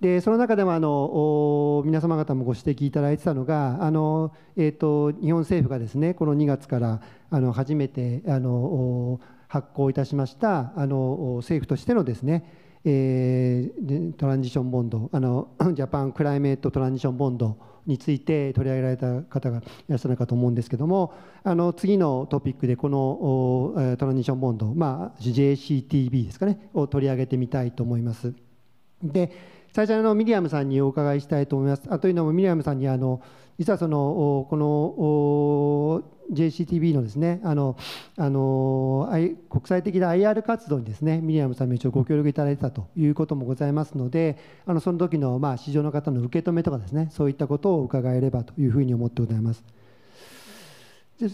でその中でもあの皆様方もご指摘いただいてたのがあの、えーと、日本政府がですねこの2月からあの初めてあの発行いたしましたあの政府としてのですねえー、トランジションボンドあの [CLEARS THROAT] ジャパンクライメートトランジションボンドについて取り上げられた方がいらっしゃるかと思うんですけどもあの次のトピックでこのトランジションボンド、まあ、JCTB ですかねを取り上げてみたいと思います。で最初のミリアムさんにお伺いしたいと思います。あというのもミリアムさんにあの実はそのこの JCTB のですねあのあの国際的な IR 活動にですねミリアムさんも一応ご協力いただいたということもございますのであのその時のまあ市場の方の受け止めとかですねそういったことを伺えればというふうに思ってございます。次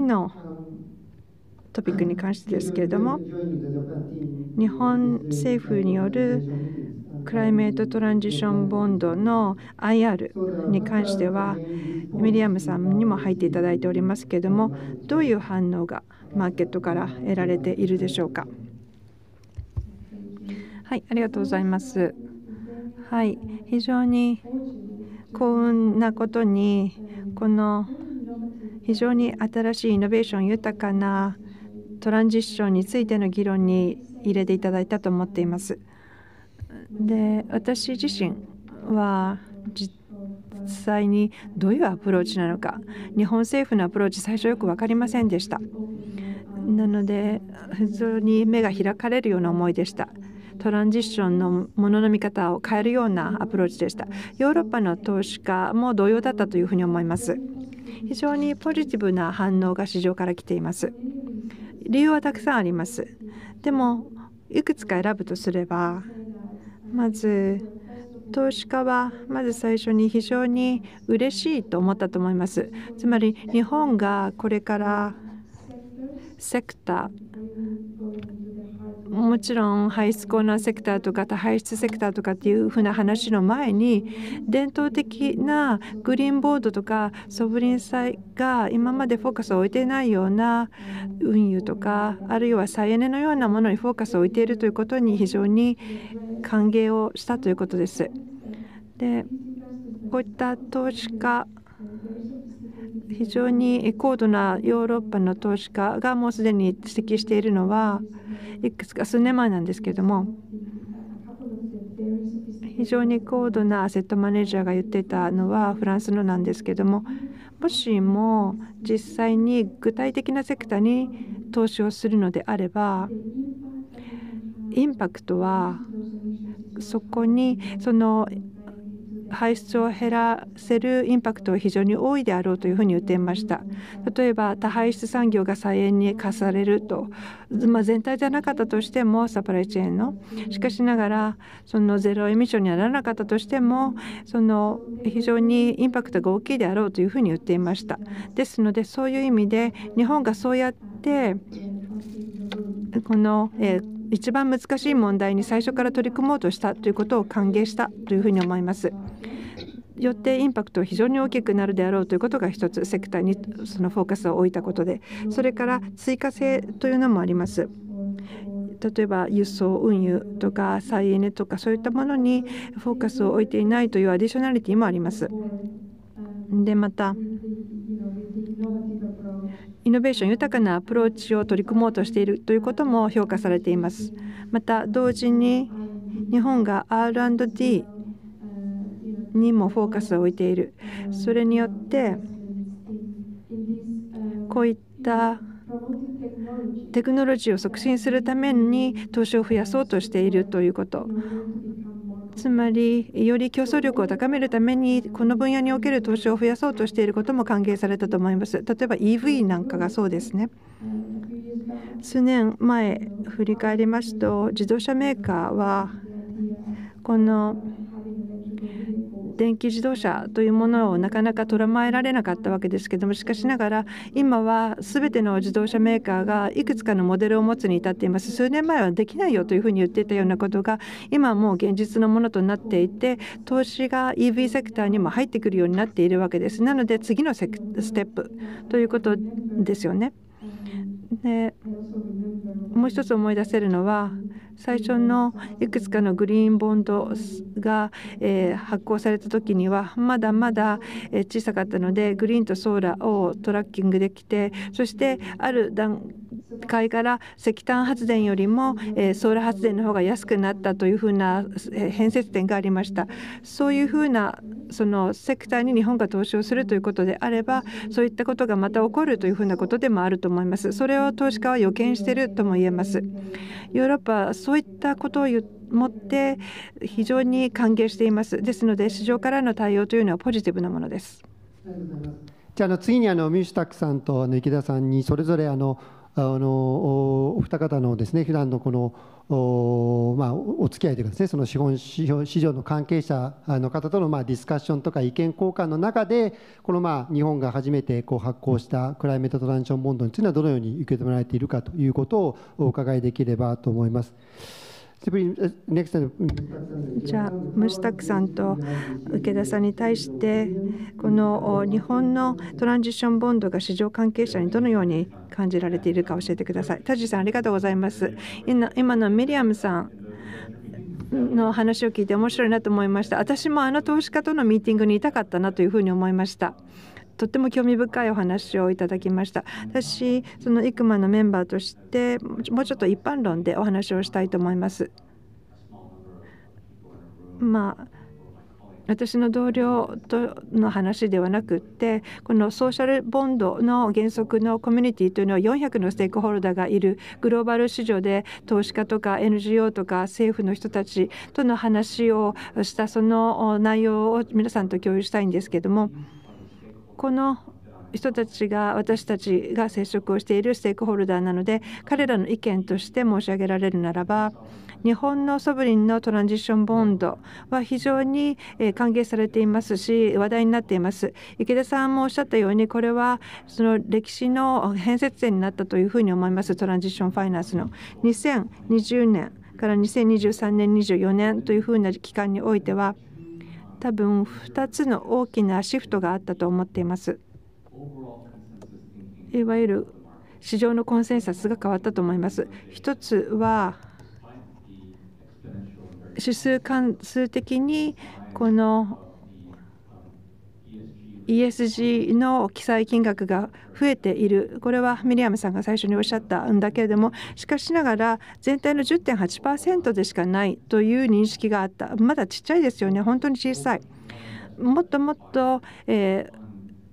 のトピックに関してですけれども日本政府によるクライメート・トランジション・ボンドの IR に関してはミリアムさんにも入っていただいておりますけれどもどういう反応がマーケットから得られているでしょうか。はい、ありがとうございます。はい、非常に幸運なことにこの非常に新しいイノベーション豊かなトランジションについての議論に入れていただいたと思っています。で私自身は実際にどういうアプローチなのか日本政府のアプローチ最初よく分かりませんでしたなので非常に目が開かれるような思いでしたトランジッションのものの見方を変えるようなアプローチでしたヨーロッパの投資家も同様だったというふうに思います非常にポジティブな反応が市場から来ています理由はたくさんありますでもいくつか選ぶとすればまず投資家はまず最初に非常に嬉しいと思ったと思いますつまり日本がこれからセクターもちろん排出コーナーセクターとか多排出セクターとかっていうふうな話の前に伝統的なグリーンボードとかソブリン債が今までフォーカスを置いていないような運輸とかあるいは再エネのようなものにフォーカスを置いているということに非常に歓迎をしたということです。でこういった投資家非常に高度なヨーロッパの投資家がもうすでに指摘しているのはいくつか数年前なんですけれども非常に高度なアセットマネージャーが言ってたのはフランスのなんですけどももしも実際に具体的なセクターに投資をするのであればインパクトはそこにその排出を減らせるインパクトは非常に多いであろうというふうに言っていました例えば多排出産業が再エに課されると、まあ、全体じゃなかったとしてもサプライチェーンのしかしながらそのゼロエミッションにならなかったとしてもその非常にインパクトが大きいであろうというふうに言っていましたですのでそういう意味で日本がそうやってこの、えー一番難しい問題に最初から取り組もうとしたということを歓迎したというふうに思います。よってインパクトは非常に大きくなるであろうということが一つセクターにそのフォーカスを置いたことでそれから追加性というのもあります。例えば輸送運輸とか再エネとかそういったものにフォーカスを置いていないというアディショナリティもあります。でまたイノベーション豊かなアプローチを取り組もうとしているということも評価されています。また同時に日本が R&D にもフォーカスを置いている。それによってこういったテクノロジーを促進するために投資を増やそうとしているということつまりより競争力を高めるためにこの分野における投資を増やそうとしていることも歓迎されたと思います例えば EV なんかがそうですね数年前振り返りますと自動車メーカーはこの電気自動車というものをなかなか捉まえられなかったわけですけどもしかしながら今は全ての自動車メーカーがいくつかのモデルを持つに至っています数年前はできないよというふうに言っていたようなことが今はもう現実のものとなっていて投資が EV セクターにも入ってくるようになっているわけですなので次のステップということですよね。でもう一つ思い出せるのは最初のいくつかのグリーンボンドが、えー、発行された時にはまだまだ小さかったのでグリーンとソーラーをトラッキングできてそしてある段買いから石炭発電よりも、えソーラー発電の方が安くなったというふうな変節点がありましたそういうふうなそのセクターに日本が投資をするということであればそういったことがまた起こるというふうなことでもあると思いますそれを投資家は予見しているとも言えますヨーロッパはそういったことをもって非常に歓迎していますですので市場からの対応というのはポジティブなものですじゃあの次にあのミュシュタクさんとあの池田さんにそれぞれあのあのお二方のですね普段のこのお,、まあ、お付き合いというかですねその資本市場の関係者の方とのまあディスカッションとか意見交換の中でこのまあ日本が初めてこう発行したクライメートトランジションボンドについてはどのように受け止められているかということをお伺いできればと思います。じゃあムスタクさんと池田さんに対してこの日本のトランジションボンドが市場関係者にどのように感じられているか教えてください。田地さんありがとうございます。今のミリアムさんの話を聞いて面白いなと思いました。私もあの投資家とのミーティングにいたかったなというふうに思いました。とっても興味深いお話をいただきました私そのイクマのメンバーとしてもうちょっと一般論でお話をしたいと思いますまあ私の同僚との話ではなくってこのソーシャルボンドの原則のコミュニティというのは400のステークホルダーがいるグローバル市場で投資家とか NGO とか政府の人たちとの話をしたその内容を皆さんと共有したいんですけども。うんこの人たちが私たちが接触をしているステークホルダーなので彼らの意見として申し上げられるならば日本のソブリンのトランジッションボンドは非常に歓迎されていますし話題になっています池田さんもおっしゃったようにこれはその歴史の変節点になったというふうに思いますトランジッションファイナンスの2020年から2023年24年というふうな期間においては多分2つの大きなシフトがあったと思っています。いわゆる市場のコンセンサスが変わったと思います。1つは指数関数的にこの ESG の記載金額が増えているこれはミリアムさんが最初におっしゃったんだけれどもしかしながら全体の10.8%でしかないという認識があったまだちっちゃいですよね本当に小さいもっともっと、えー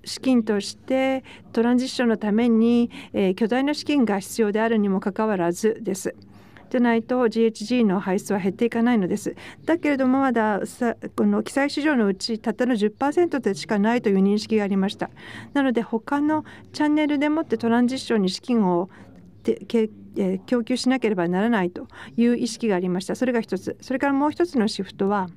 資金としてトランジッションのために、えー、巨大な資金が必要であるにもかかわらずです。でないと GHG の排出は減っていかないのです。だけれどもまだこの記載市場のうちたったの10%でしかないという認識がありました。なので他のチャンネルでもってトランジッションに資金を供給しなければならないという意識がありました。それが一つ。それからもう一つのシフトは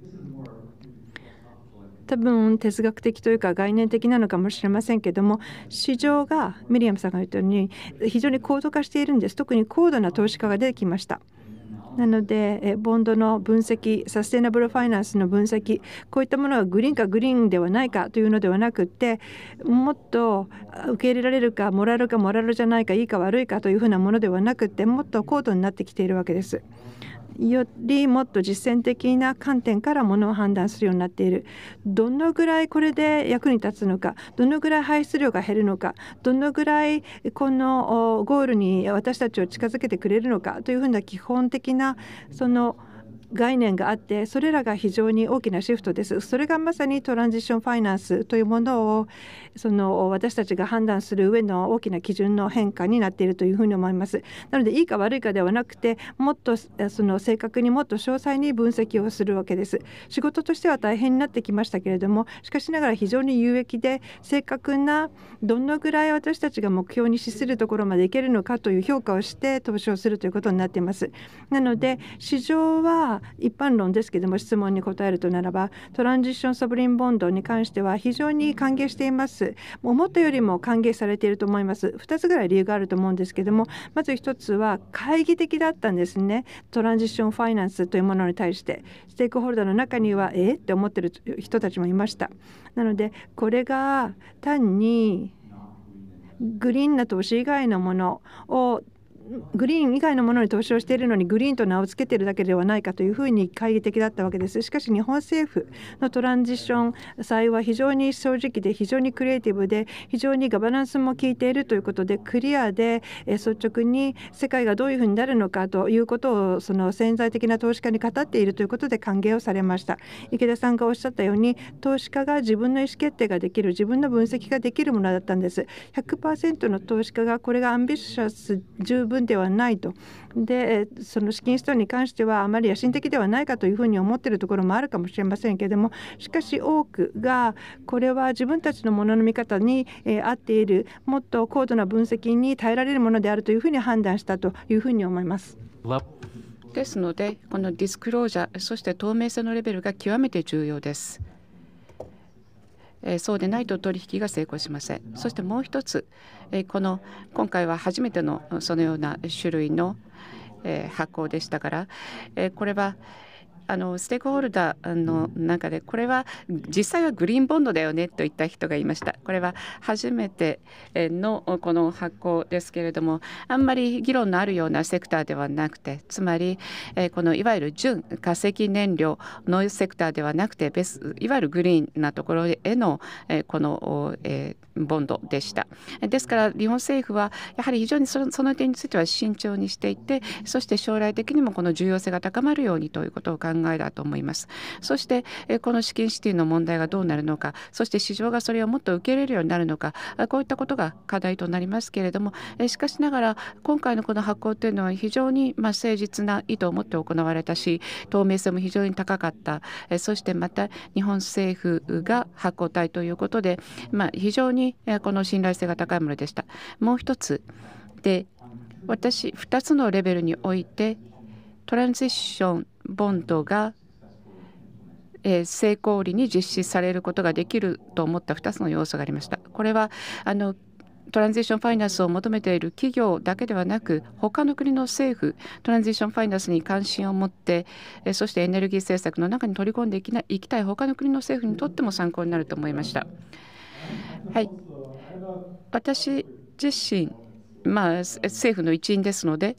多分哲学的というか概念的なのかもしれませんけども市場がミリアムさんが言ったように非常に高度化しているんです特に高度な投資家が出てきました。なのでボンドの分析サステナブルファイナンスの分析こういったものはグリーンかグリーンではないかというのではなくってもっと受け入れられるかモラルかモラルじゃないかいいか悪いかというふうなものではなくてもっと高度になってきているわけです。よりもっと実践的な観点からものを判断するようになっているどのぐらいこれで役に立つのかどのぐらい排出量が減るのかどのぐらいこのゴールに私たちを近づけてくれるのかというふうな基本的なその概念があってそれらが非常に大きなシフトですそれがまさにトランジションファイナンスというものをその私たちが判断する上の大きな基準の変化になっているというふうに思いますなのでいいか悪いかではなくてもっとその正確にもっと詳細に分析をするわけです仕事としては大変になってきましたけれどもしかしながら非常に有益で正確などのぐらい私たちが目標に資するところまでいけるのかという評価をして投資をするということになっていますなので市場は一般論ですけども質問に答えるとならばトランジションソブリンボンドに関しては非常に歓迎しています思ったよりも歓迎されていると思います2つぐらい理由があると思うんですけどもまず1つは懐疑的だったんですねトランジションファイナンスというものに対してステークホルダーの中にはえっって思ってる人たちもいましたなのでこれが単にグリーンな投資以外のものをグリーン以外のものに投資をしているのにグリーンと名を付けているだけではないかというふうに懐疑的だったわけですしかし日本政府のトランジション債は非常に正直で非常にクリエイティブで非常にガバナンスも効いているということでクリアで率直に世界がどういうふうになるのかということをその潜在的な投資家に語っているということで歓迎をされました池田さんがおっしゃったように投資家が自分の意思決定ができる自分の分析ができるものだったんです100%の投資家がこれがアンビシャス十分分ではないとでその資金ストに関してはあまり野心的ではないかというふうに思っているところもあるかもしれませんけれどもしかし多くがこれは自分たちのものの見方に、え合っているもっと高度な分析に耐えられるものであるというふうに判断したというふうに思います。ですのでこのディスクロージャーそして透明性のレベルが極めて重要です。そうでないと取引が成功しませんそしてもう一つこの今回は初めてのそのような種類の発行でしたからこれはあのステークホルダーの中でこれは実際はグリーンボンドだよねと言った人がいましたこれは初めてのこの発行ですけれどもあんまり議論のあるようなセクターではなくてつまりこのいわゆる純化石燃料のセクターではなくてベいわゆるグリーンなところへのこのボンドでしたですから日本政府はやはり非常にその点については慎重にしていてそして将来的にもこの重要性が高まるようにということを考えだと思います。そして、えこの資金シティの問題がどうなるのかそして市場がそれをもっと受け入れるようになるのかこういったことが課題となりますけれども、えしかしながら今回のこの発行というのは非常に、ま誠実な意図を持って行われたし透明性も非常に高かった、えそしてまた日本政府が発行体ということで、まあ、非常に、えこの信頼性が高いものでした。もう一つで私2つのレベルにおいてトランジッションボンドが成功裏に実施されることができると思った2つの要素がありました。これはあのトランジションファイナンスを求めている企業だけではなく他の国の政府トランジションファイナンスに関心を持ってそしてエネルギー政策の中に取り込んでいきないきたい他の国の政府にとっても参考になると思いました。はい、私自身、まあ、政府の一員ですので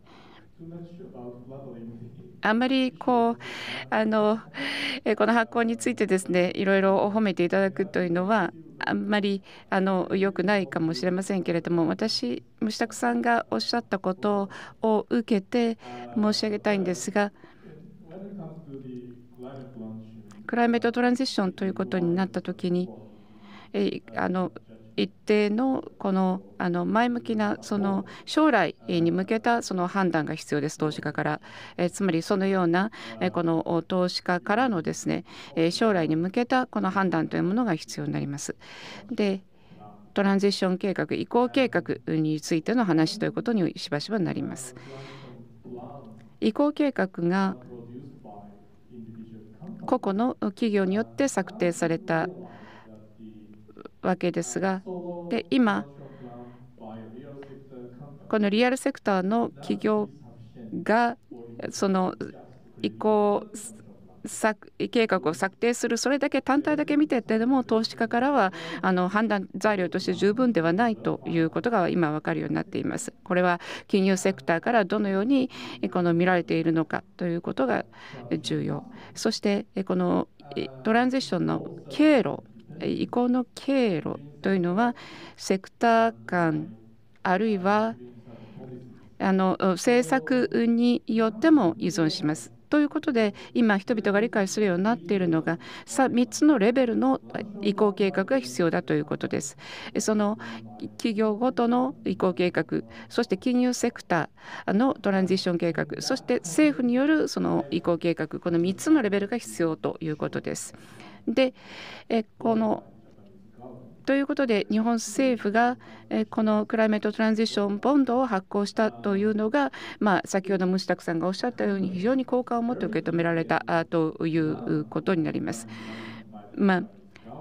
あんまりこうあのこの発行についてですねいろいろ褒めていただくというのはあんまりあの良くないかもしれませんけれども私虫沢さんがおっしゃったことを受けて申し上げたいんですがクライメートトランジションということになった時にあの一定のこのあの前向きなその将来に向けたその判断が必要です投資家から、えつまりそのような、えこの投資家からのですね、え将来に向けたこの判断というものが必要になります。でトランジション計画移行計画についての話ということにしばしばなります。移行計画が個々の企業によって策定されたわけですがで今このリアルセクターの企業がその移行計画を策定するそれだけ単体だけ見ててでも投資家からはあの判断材料として十分ではないということが今分かるようになっています。これは金融セクターからどのようにこの見られているのかということが重要そしてこのトランジションの経路移行の経路というのはセクター間あるいはあの政策によっても依存します。ということで今人々が理解するようになっているのが 3, 3つのレベルの移行計画が必要だということです。その企業ごとの移行計画そして金融セクターのトランジッション計画そして政府によるその移行計画この3つのレベルが必要ということです。で、えこのということで日本政府がこのクライメート・トランジション・ボンドを発行したというのが、まあ、先ほど虫拓さんがおっしゃったように非常に好感を持って受け止められたということになります。まあ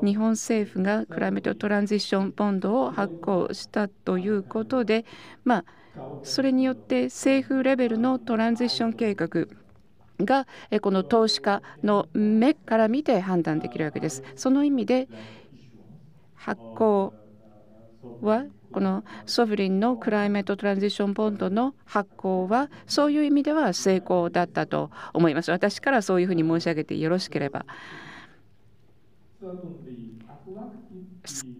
日本政府がクライメート・トランジション・ボンドを発行したということで、まあ、それによって政府レベルのトランジション計画がこの投資家の目から見て判断できるわけです。その意味で発行はこのソブリンのクライメート・トランジション・ボンドの発行はそういう意味では成功だったと思います。私からそういうふうに申し上げてよろしければ。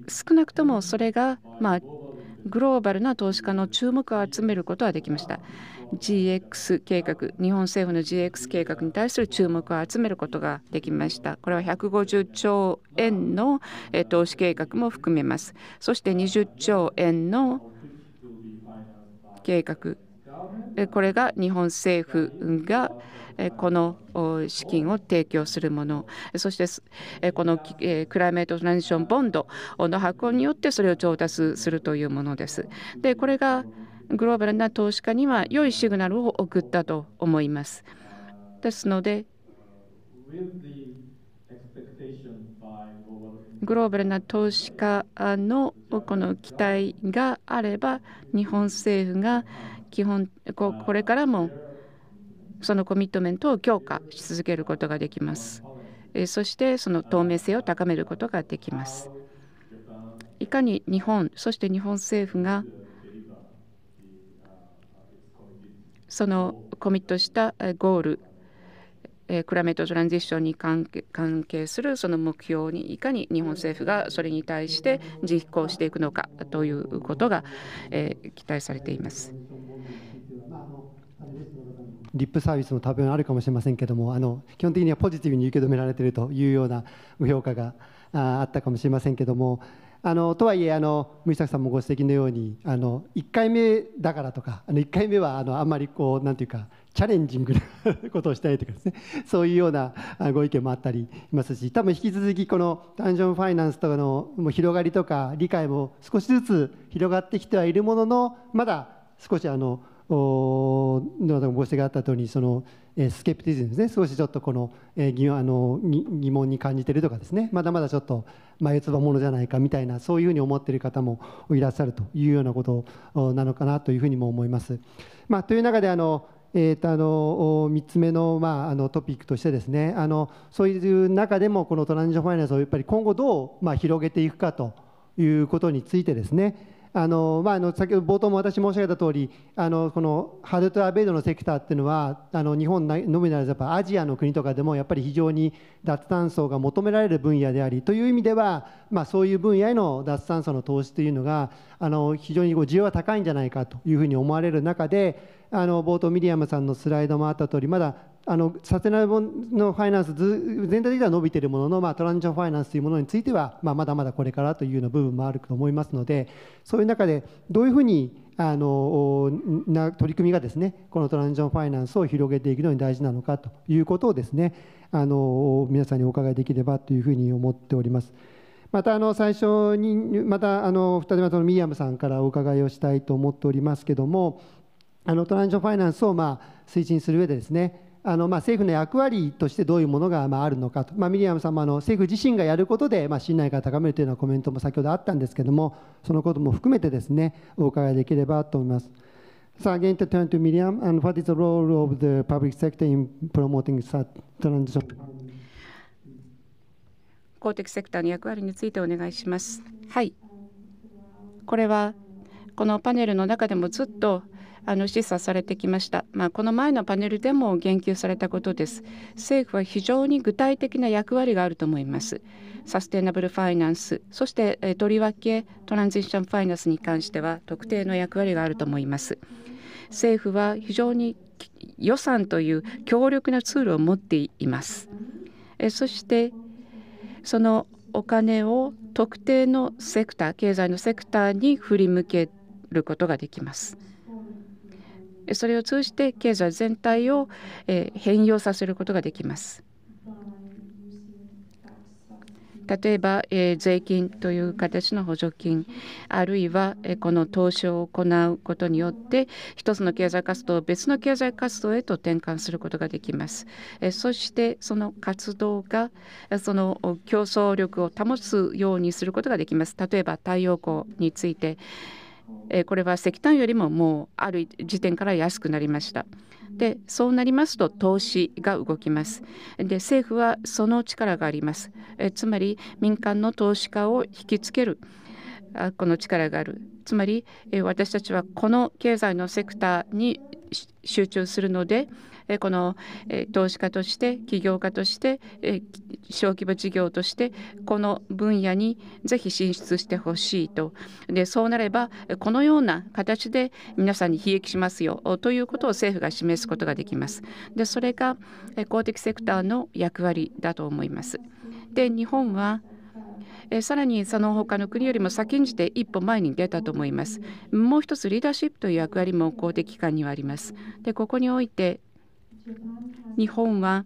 少なくともそれが、まあ、グローバルな投資家の注目を集めることはできました。GX 計画日本政府の GX 計画に対する注目を集めることができましたこれは150兆円の投資計画も含めますそして20兆円の計画これが日本政府がこの資金を提供するものそしてこのクライメートトランジションボンドの発行によってそれを調達するというものです。でこれがグローバルな投資家には良いシグナルを送ったと思います。ですので、グローバルな投資家のこの期待があれば、日本政府が基本これからもそのコミットメントを強化し続けることができます。そしてその透明性を高めることができます。いかに日本、そして日本政府がそのコミットしたゴールクラメートトランジッションに関係するその目標にいかに日本政府がそれに対して実行していくのかということが、え期待されています。リップサービスの多分あるかもしれませんけどもあの基本的にはポジティブに受け止められているというような評価があったかもしれませんけどもあのとはいえあの森崎さんもご指摘のようにあの1回目だからとかあの1回目はあのあんまりこうなんていうかチャレンジングなことをしたいとかですねそういうようなご意見もあったりいますし多分引き続きこのダンジョンファイナンスとかの広がりとか理解も少しずつ広がってきてはいるもののまだ少しあの野田さんご指摘があった通りそのえスケプティズムですね少しちょっとこの,、え疑あの疑問に感じてるとかですねまだまだちょっと眉唾ものじゃないかみたいなそういうふうに思ってる方もいらっしゃるというようなことなのかなというふうにも思います。まあ、という中であのえー、とあの3つ目の,、まあ、あのトピックとしてですねあのそういう中でもこのトランジションファイナンスをやっぱり今後どう、まあ、広げていくかということについてですねあのまあ、あの先ほど冒頭も私申し上げた通りあのこのハルトアベイドのセクターっていうのはあの日本のみならずやっぱアジアの国とかでもやっぱり非常に脱炭素が求められる分野でありという意味では、まあ、そういう分野への脱炭素の投資というのがあの非常に需要は高いんじゃないかというふうに思われる中であの冒頭ミリアムさんのスライドもあった通りまだあのサステナブルのファイナンス全体的には伸びているものの、まあ、トランジションファイナンスというものについては、まあ、まだまだこれからというような部分もあると思いますのでそういう中でどういうふうにあのな取り組みがですねこのトランジションファイナンスを広げていくのに大事なのかということをですねあの皆さんにお伺いできればというふうに思っております。またあの最初にまたあの二人目のミーアムさんからお伺いをしたいと思っておりますけどもあのトランジションファイナンスをまあ推進する上でですねあのまあ、政府の役割としてどういうものがまああるのかと、まあ、ミリアム様の政府自身がやることでまあ信頼が高めるというようなコメントも先ほどあったんですけどもそのことも含めてですねお伺いできればと思います。So again, to turn to Miriam, and what is the role of the public sector in promoting transition? 公的セクターの役割についてお願いします。はい。これはこのパネルの中でもずっとあの示唆されてきました、まあ、この前のパネルでも言及されたことです政府は非常に具体的な役割があると思いますサステナブルファイナンスそしてとりわけトランジションファイナンスに関しては特定の役割があると思います政府は非常に予算という強力なツールを持っていますえそしてそのお金を特定のセクター経済のセクターに振り向けることができます。それを通じて経済全体を変容させることができます。例えば、え税金という形の補助金あるいは、えこの投資を行うことによって一つの経済活動を別の経済活動へと転換することができます、えそしてその活動がその競争力を保つようにすることができます例えば太陽光について、えこれは石炭よりももうある時点から安くなりました。でそうなりますと投資が動きます。で政府はその力があります。えつまり民間の投資家を引きつけるあこの力がある。つまり私たちはこの経済のセクターに集中するのでこの投資家として起業家として小規模事業としてこの分野にぜひ進出してほしいとでそうなればこのような形で皆さんに悲劇しますよということを政府が示すことができます。でそれが公的セクターの役割だと思います。で日本はさらにその他の国よりも先んじて一歩前に出たと思います。もう一つリーダーシップという役割も公的機関にはあります。でここにおいて日本は、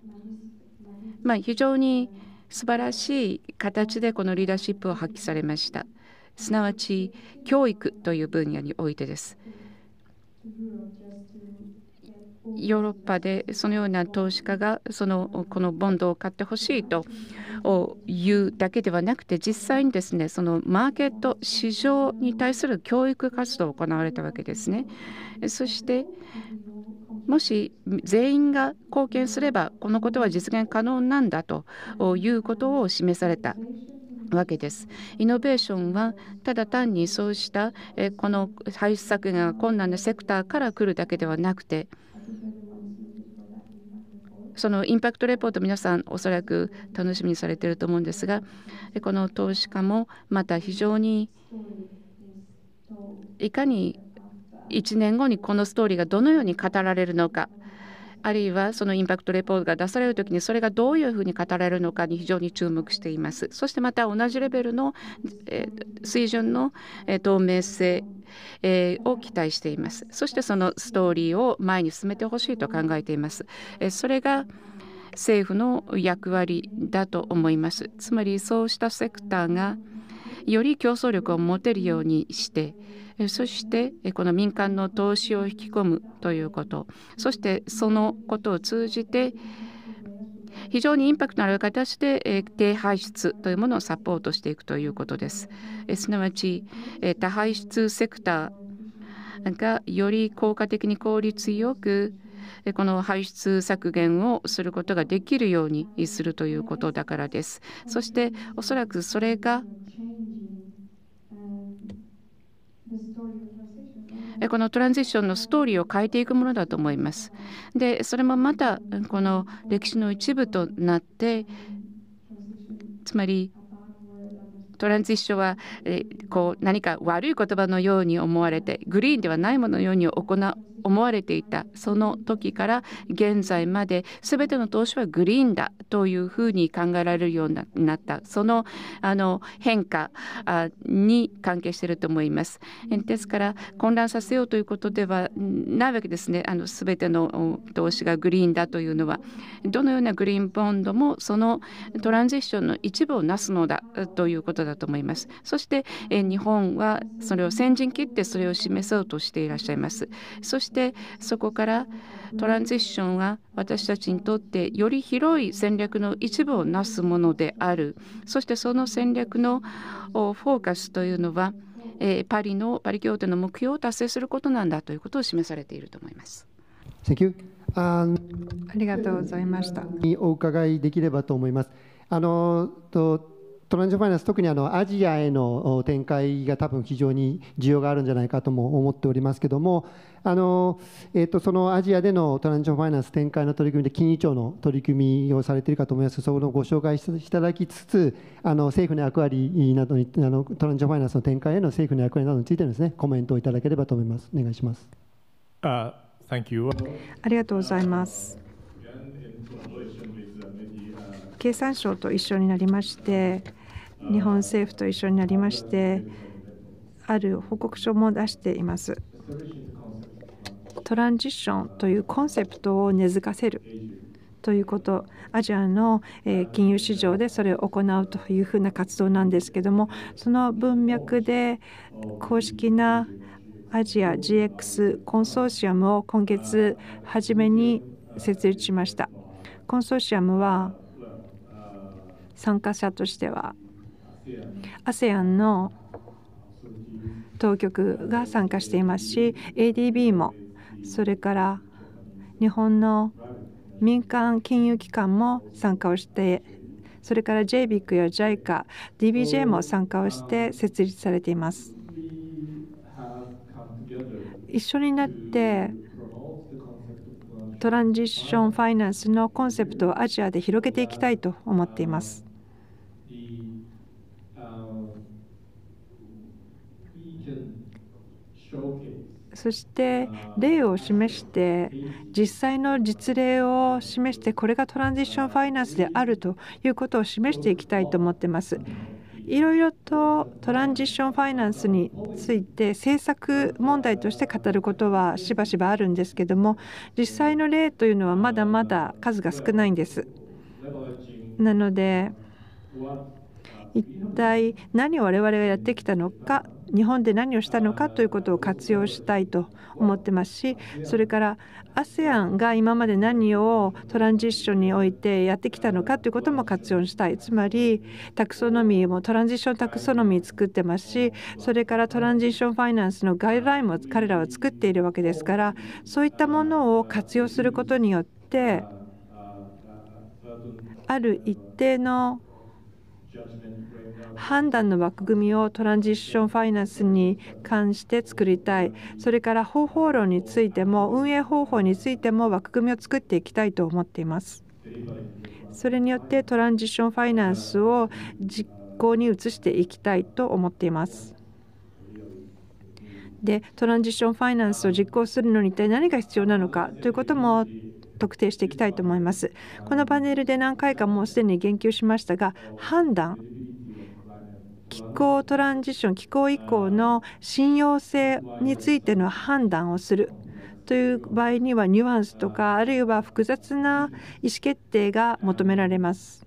まあ、非常に素晴らしい形でこのリーダーシップを発揮されましたすなわち教育という分野においてですヨーロッパでそのような投資家がそのこのボンドを買ってほしいというだけではなくて実際にですねそのマーケット市場に対する教育活動を行われたわけですね。そしてもし全員が貢献すればこのことは実現可能なんだということを示されたわけです。イノベーションはただ単にそうしたこの排出削減が困難なセクターから来るだけではなくてそのインパクトレポート皆さんおそらく楽しみにされていると思うんですがこの投資家もまた非常にいかに1年後にこのストーリーがどのように語られるのかあるいはそのインパクトレポートが出される時にそれがどういうふうに語られるのかに非常に注目していますそしてまた同じレベルの、えー、水準の、えー、透明性、えー、を期待していますそしてそのストーリーを前に進めてほしいと考えています、えー、それが政府の役割だと思いますつまりそうしたセクターがより競争力を持てるようにしてそしてこの民間の投資を引き込むということそしてそのことを通じて非常にインパクトのある形で低排出というものをサポートしていくということです。すなわち多排出セクターがより効果的に効率よくこの排出削減をすることができるようにするということだからです。そしておそらくそれがこのトランジッションのストーリーを変えていくものだと思います。でそれもまたこの歴史の一部となってつまりトランジッションはこう何か悪い言葉のように思われてグリーンではないもののように行思われていたその時から現在まで全ての投資はグリーンだというふうに考えられるようになったそのあの変化に関係していると思います。ですから混乱させようということではないわけですねあの全ての投資がグリーンだというのはどのようなグリーンボンドもそのトランジッションの一部をなすのだということだと思います。そして日本はそれを先陣切ってそれを示そうとしていらっしゃいます。そしててそこからトランジッションは私たちにとってより広い戦略の一部をなすものであるそしてその戦略のフォーカスというのはパリのパリ協定の目標を達成することなんだということを示されていると思います。あありがとうございました。にお伺いできればと思います。あのとトランジファイナンス、特にあのアジアへの展開が多分非常に需要があるんじゃないかとも思っておりますけども、あのえー、とそのアジアでのトランジオョファイナンス展開の取り組みで、金融庁の取り組みをされているかと思いますそこのご紹介いただきつつ、あの政府の役割などにあの、トランジオョファイナンスの展開への政府の役割などについてのです、ね、コメントをいただければと思います。お願いします。Uh, thank you. ありがとうございます。経産省と一緒になりまして日本政府と一緒になりましてある報告書も出しています。トランジッションというコンセプトを根付かせるということアジアの金融市場でそれを行うというふうな活動なんですけどもその文脈で公式なアジア GX コンソーシアムを今月初めに設立しました。コンソーシアムは参加者としては ASEAN の当局が参加していますし ADB もそれから日本の民間金融機関も参加をしてそれから JBIC や JICA、DBJ も参加をして設立されています。一緒になってトランジッションファイナンスのコンセプトをアジアで広げていきたいと思っています。そして例を示して実際の実例を示してこれがトランジッションファイナンスであるということを示していきたいと思ってます。いろいろとトランジッションファイナンスについて政策問題として語ることはしばしばあるんですけども実際の例というのはまだまだ数が少ないんです。なので一体何を我々がやってきたのか日本で何をしたのかということを活用したいと思ってますしそれから ASEAN が今まで何をトランジッションにおいてやってきたのかということも活用したいつまりタクソノミーもトランジッションタクソノミー作ってますしそれからトランジッションファイナンスのガイドラインも彼らは作っているわけですからそういったものを活用することによってある一定の判断の枠組みをトランジッションファイナンスに関して作りたいそれから方法論についても運営方法についても枠組みを作っていきたいと思っていますそれによってトランジッションファイナンスを実行に移していきたいと思っていますでトランジッションファイナンスを実行するのに一体何が必要なのかということも特定していきたいと思います。このパネルで何回かもうすでに言及しましたが判断気候トランジション気候移行の信用性についての判断をするという場合にはニュアンスとかあるいは複雑な意思決定が求められます。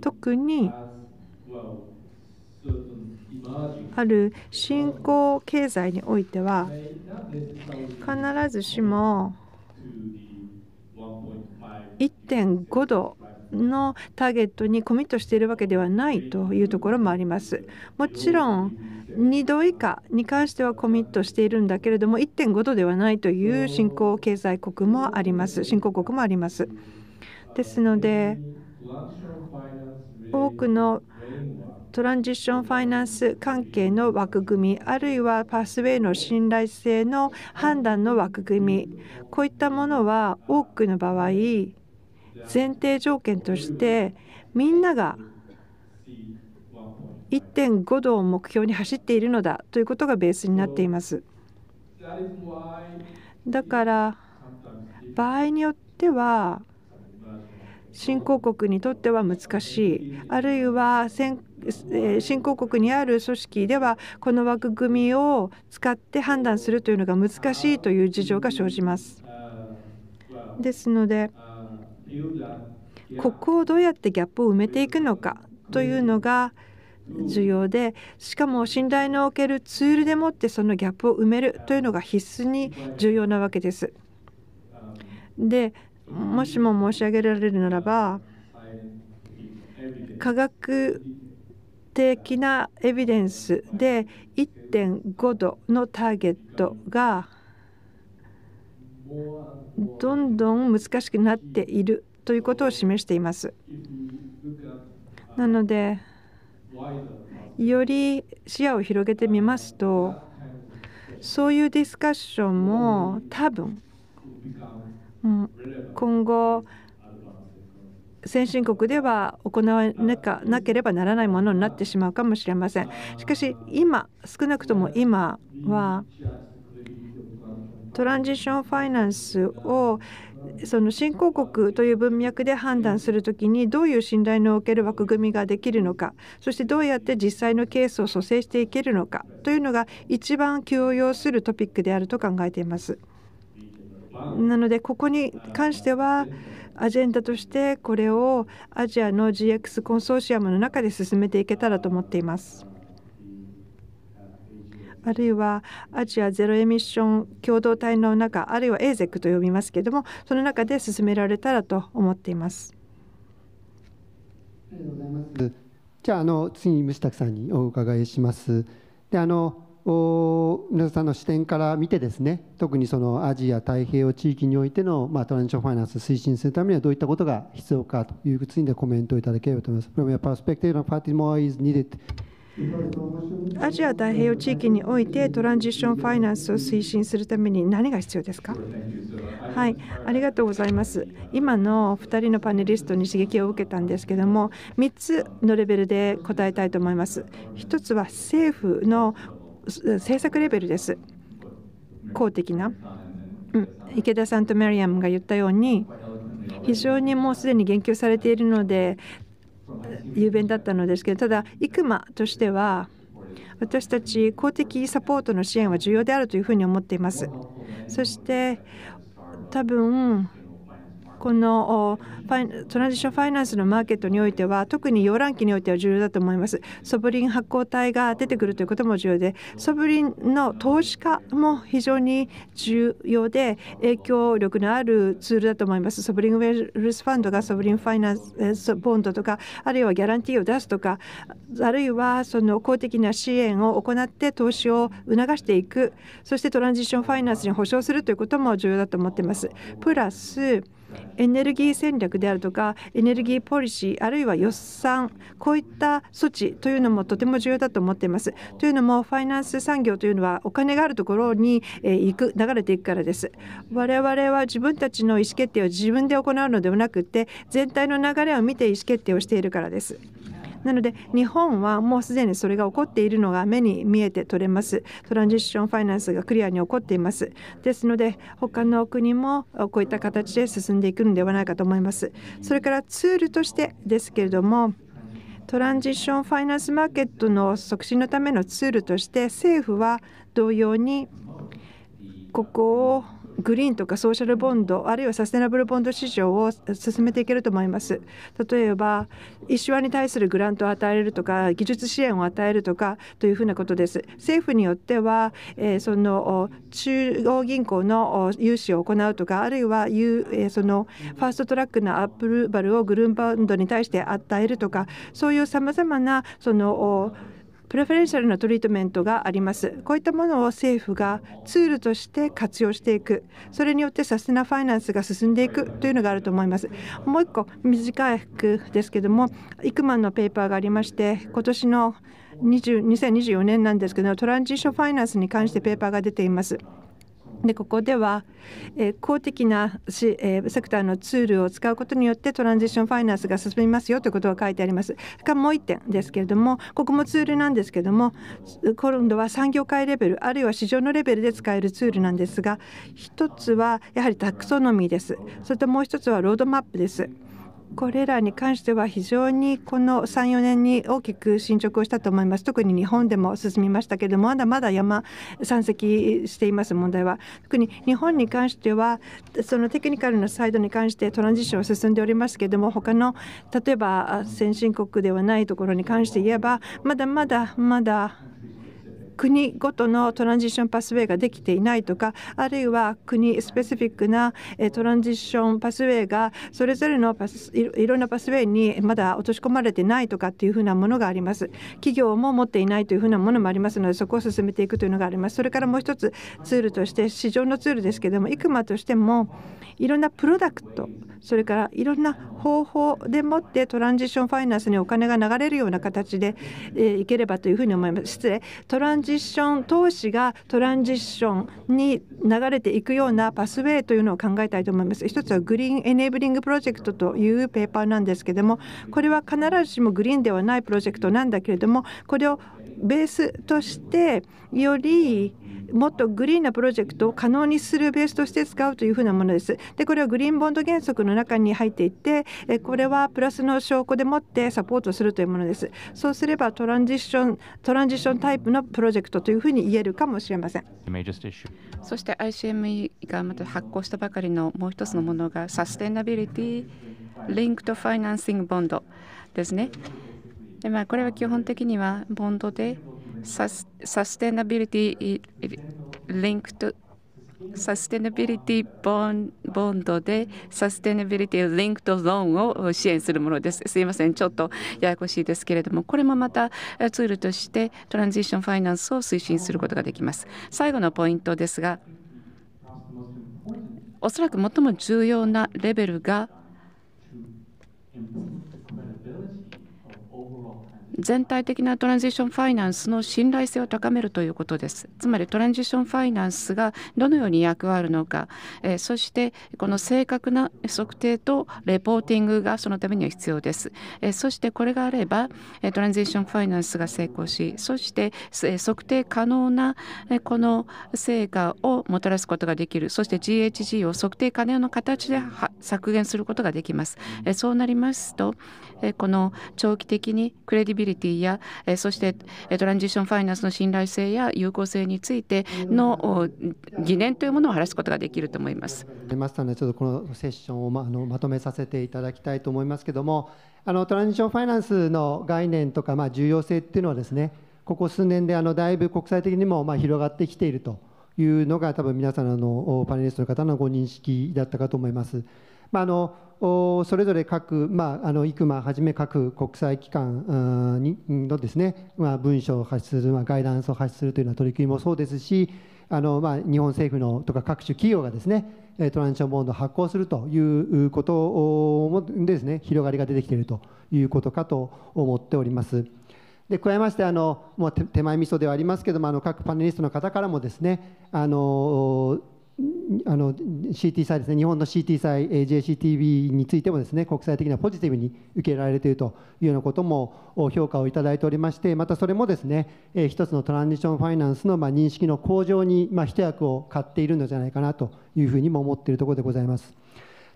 特にある新興経済においては必ずしも1.5度のターゲットにコミットしているわけではないというところもあります。もちろん2度以下に関してはコミットしているんだけれども1.5度ではないという新興経済国もあります新興国もあります。ですので多くのトランジッションファイナンス関係の枠組みあるいはパスウェイの信頼性の判断の枠組みこういったものは多くの場合前提条件としてみんなが1.5度を目標に走っているのだということがベースになっています。だから場合によっては新興国にとっては難しいあるいは新興国にある組織ではこの枠組みを使って判断するというのが難しいという事情が生じます。ですのでここをどうやってギャップを埋めていくのかというのが重要でしかも信頼のおけるツールでもってそのギャップを埋めるというのが必須に重要なわけです。でもしも申し上げられるならば科学的なエビデンスで1.5度のターゲットがどんどん難しくなっているということを示しています。なのでより視野を広げてみますとそういうディスカッションも多分、うん、今後先進国では行わなかなければならないものになってしまうかもしれません。しかし今少なくとも今はトランジションファイナンスをその新興国という文脈で判断するときにどういう信頼のおける枠組みができるのかそしてどうやって実際のケースを蘇生していけるのかというのが一番急を要するトピックであると考えています。なのでここに関してはアジェンダとしてこれをアジアの GX コンソーシアムの中で進めていけたらと思っています。あるいはアジアゼロエミッション共同体の中あるいは AZEC と呼びますけれどもその中で進められたらと思っています。じゃああの次に虫拓さんにお伺いします。であの皆さんの視点から見てですね特にそのアジア太平洋地域においての、まあ、トランジションファイナンス推進するためにはどういったことが必要かというついでコメントをいただければと思います。From y o スペクテ r s p e ーティ v e what m アジア太平洋地域においてトランジションファイナンスを推進するために何が必要ですかはい、ありがとうございます。今の2人のパネリストに刺激を受けたんですけども、3つのレベルで答えたいと思います。1つは政府の政策レベルです。公的な。うん、池田さんとマリアムが言ったように、非常にもうすでに言及されているので雄弁だったのですけどただ育間としては私たち公的サポートの支援は重要であるというふうに思っています。そして多分このトランジションファイナンスのマーケットにおいては特に溶卵期においては重要だと思います。ソブリン発行体が出てくるということも重要でソブリンの投資家も非常に重要で影響力のあるツールだと思います。ソブリンウェルスファンドがソブリンファイナンスボンドとかあるいはギャランティーを出すとかあるいはその公的な支援を行って投資を促していくそしてトランジションファイナンスに保証するということも重要だと思っています。プラスエネルギー戦略であるとかエネルギーポリシーあるいは予算こういった措置というのもとても重要だと思っています。というのもファイナンス産業というのはお金があるところに行く流れていくからです。我々は自分たちの意思決定を自分で行うのではなくて全体の流れを見て意思決定をしているからです。なので日本はもうすでにそれが起こっているのが目に見えて取れますトランジションファイナンスがクリアに起こっていますですので他の国もこういった形で進んでいくのではないかと思いますそれからツールとしてですけれどもトランジションファイナンスマーケットの促進のためのツールとして政府は同様にここをグリーンとかソーシャルボンドあるいはサステナブルボンド市場を進めていけると思います例えばイシュに対するグラントを与えるとか技術支援を与えるとかというふうなことです政府によっては、えー、その中央銀行の融資を行うとかあるいは、えー、そのファーストトラックのアップルバルをグルーンバンドに対して与えるとかそういうさまざまなそのプレフェレンシャルなトリートメントがありますこういったものを政府がツールとして活用していくそれによってサステナファイナンスが進んでいくというのがあると思いますもう一個短い服ですけどもイクマンのペーパーがありまして今年の20 2024年なんですけどトランジションファイナンスに関してペーパーが出ていますでここでは、えー、公的な、えー、セクターのツールを使うことによってトランジションファイナンスが進みますよということが書いてあります。かもう1点ですけれどもここもツールなんですけども今度は産業界レベルあるいは市場のレベルで使えるツールなんですが1つはやはりタクソノミーですそれともう1つはロードマップです。これらに関しては非常にこの3、4年に大きく進捗をしたと思います。特に日本でも進みましたけれども、まだまだ山山積しています問題は。特に日本に関しては、そのテクニカルなサイドに関してトランジションは進んでおりますけれども、他の例えば先進国ではないところに関して言えば、まだまだまだ国ごとのトランジションパスウェイができていないとかあるいは国スペシフィックなトランジションパスウェイがそれぞれのパスいろんなパスウェイにまだ落とし込まれてないとかっていうふうなものがあります企業も持っていないというふうなものもありますのでそこを進めていくというのがありますそれからもう一つツールとして市場のツールですけどもいくまとしてもいろんなプロダクトそれからいろんな方法でもってトランジションファイナンスにお金が流れるような形で、えー、いければというふうに思います失礼トランジション投資がトランジションに流れていくようなパスウェイというのを考えたいと思います一つはグリーンエネーブリングプロジェクトというペーパーなんですけどもこれは必ずしもグリーンではないプロジェクトなんだけれどもこれをベースとしてよりもっとグリーンなプロジェクトを可能にするベースとして使うというふうなものです。でこれはグリーンボンド原則の中に入っていてこれはプラスの証拠でもってサポートするというものです。そうすればトランジショントランジションタイプのプロジェクトというふうに言えるかもしれません。そして ICME がまた発行したばかりのもう一つのものがサステナビリティ・リンクト・ファイナンシング・ボンドですね。でまあ、これは基本的にはボンドでサステナビリティリンクとサステナビリティボンボンドでサステナビリティリンクとローンを支援するものです。すいません、ちょっとややこしいですけれども、これもまたツールとしてトランジッションファイナンスを推進することができます。最後のポイントですが、おそらく最も重要なレベルが全体的なトランジションファイナンスの信頼性を高めるということです。つまりトランジションファイナンスがどのように役割るのか、えそしてこの正確な測定とレポーティングがそのためには必要です。えそしてこれがあれば、えトランジションファイナンスが成功し、そして、え測定可能な、えこの成果をもたらすことができる。そして GHG を測定可能の形で削減することができます。えそうなりますと、えこの長期的にクレディビビリティやそしてトランジションファイナンスの信頼性や有効性についての疑念というものを晴らすことができると思います。ありましたのでちょっとこのセッションをまあのまとめさせていただきたいと思いますけどもあのトランジションファイナンスの概念とか、まあ、重要性っていうのはですねここ数年であのだいぶ国際的にもまあ広がってきているというのが多分皆さんのパネリストの方のご認識だったかと思います。まあ、あのそれぞれ各、まあ、あの、イクマはじめ各国際機関のですね、まあ、文書を発出する、まあ、ガイダンスを発出するというような取り組みもそうですし、あの、まあ、日本政府のとか各種企業がですね、トランジションボンドを発行するということもですね、広がりが出てきているということかと思っております。で加えましてあのもう手前味噌ではありますけどもあの各パネリストの方からもですねあのあの CT 祭ですね、日本の CT 祭、JCTV についてもですね国際的なポジティブに受けられているというようなことも評価をいただいておりまして、またそれもですね、えー、一つのトランジションファイナンスのまあ認識の向上にまあ一役を買っているのじゃないかなというふうにも思っているところでございます。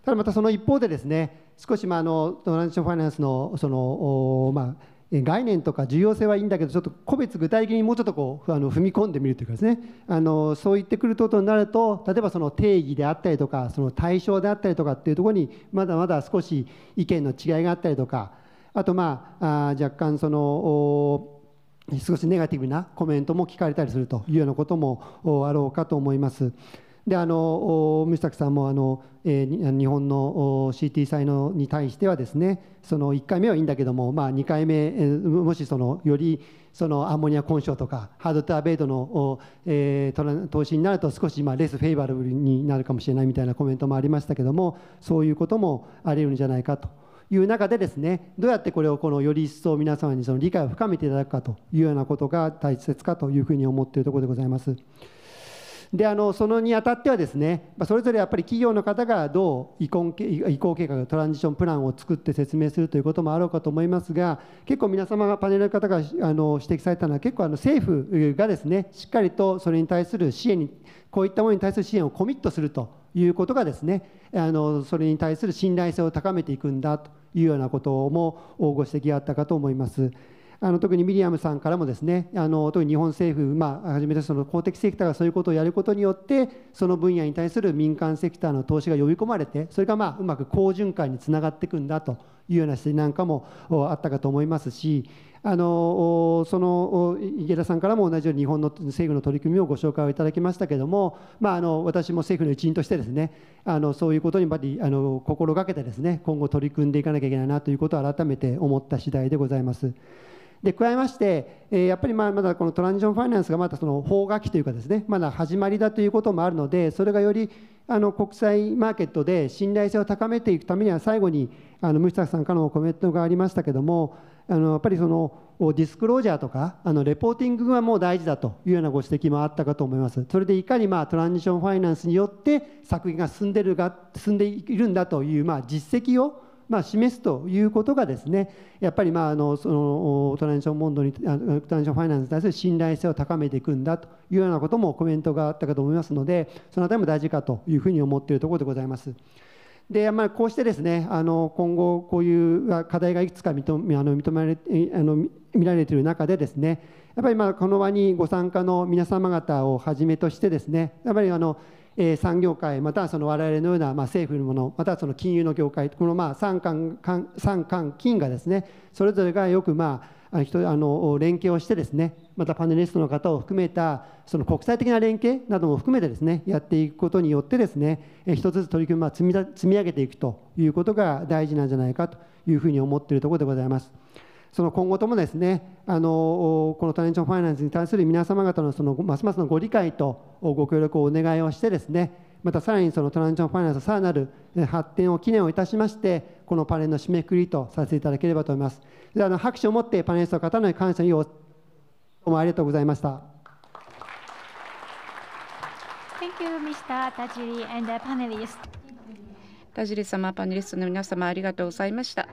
ただまたその一方でですね、少しまああのトランジションファイナンスのそのまあ概念とか重要性はいいんだけどちょっと個別具体的にもうちょっとこうあの踏み込んでみるというかですねあのそう言ってくることになると例えばその定義であったりとかその対象であったりとかっていうところにまだまだ少し意見の違いがあったりとかあとまあ若干その少しネガティブなコメントも聞かれたりするというようなこともあろうかと思います。であの虫崎さんもあの、えー、日本の CT 債のに対してはですねその1回目はいいんだけども、まあ、2回目、もしそのよりそのアンモニア根性とかハードターベイドの、えー、投資になると少しまあレスフェイバルになるかもしれないみたいなコメントもありましたけどもそういうこともあり得るんじゃないかという中でですねどうやってこれをこのより一層皆様にその理解を深めていただくかというようなことが大切かというふうに思っているところでございます。であのそのにあたってはですねそれぞれやっぱり企業の方がどう移行移行計画トランジションプランを作って説明するということもあろうかと思いますが結構皆様がパネルの方があの指摘されたのは結構あの政府がですねしっかりとそれに対する支援にこういったものに対する支援をコミットするということがですねあのそれに対する信頼性を高めていくんだというようなこともご指摘があったかと思います。あの特にミリアムさんからもですねあの特に日本政府、まあ、はじめその公的セクターがそういうことをやることによってその分野に対する民間セクターの投資が呼び込まれてそれがまあうまく好循環につながっていくんだというような指摘なんかもあったかと思いますしあのその池田さんからも同じように日本の政府の取り組みをご紹介をいただきましたけれども、まあ、あの私も政府の一員としてですねあのそういうことにやっぱりあの心がけてですね今後取り組んでいかなきゃいけないなということを改めて思った次第でございます。で加えまして、えやっぱりままだこのトランジションファイナンスがまだその氷河期というかですねまだ始まりだということもあるのでそれがよりあの国際マーケットで信頼性を高めていくためには最後にあのムシタさんからのコメントがありましたけどもあのやっぱりそのディスクロージャーとかあのレポーティングがもう大事だというようなご指摘もあったかと思いますそれでいかに、まあ、トランジションファイナンスによって作品が進んでるが進んでいるんだという、まあ、実績をまあ、示すということがですねやっぱりまああのそのトランジションモンドにトランジションファイナンスに対する信頼性を高めていくんだというようなこともコメントがあったかと思いますのでその辺りも大事かというふうに思っているところでございます。でまあ、こうしてですねあの今後、こういう課題がいくつか認めあの認められあの見られている中でですねやっぱりまあこの場にご参加の皆様方をはじめとしてですねやっぱりあのえ産業界、またはその我々のような、ま政府のもの、またはその金融の業界、このまあ産官金がですね、それぞれがよくまあ人あの連携をしてですね、またパネリストの方を含めたその国際的な連携なども含めてですねやっていくことによってですね一つずつ取り組みを積み上げていくということが大事なんじゃないかというふうに思っているところでございます。その今後ともですねあのこのタレントファイナンスに対する皆様方のそのますますのご理解とご協力をお願いをしてですねまたさらにそのトランジョンファイナンスさらなる発展を記念をいたしましてこのパネルの締めくくりとさせていただければと思いますであの拍手を持ってパネリストの方の感謝におをどありがとうございました Thank you, Mr. Tajiri and the panelists. 田尻様、パネリストの皆様、ありがとうございました。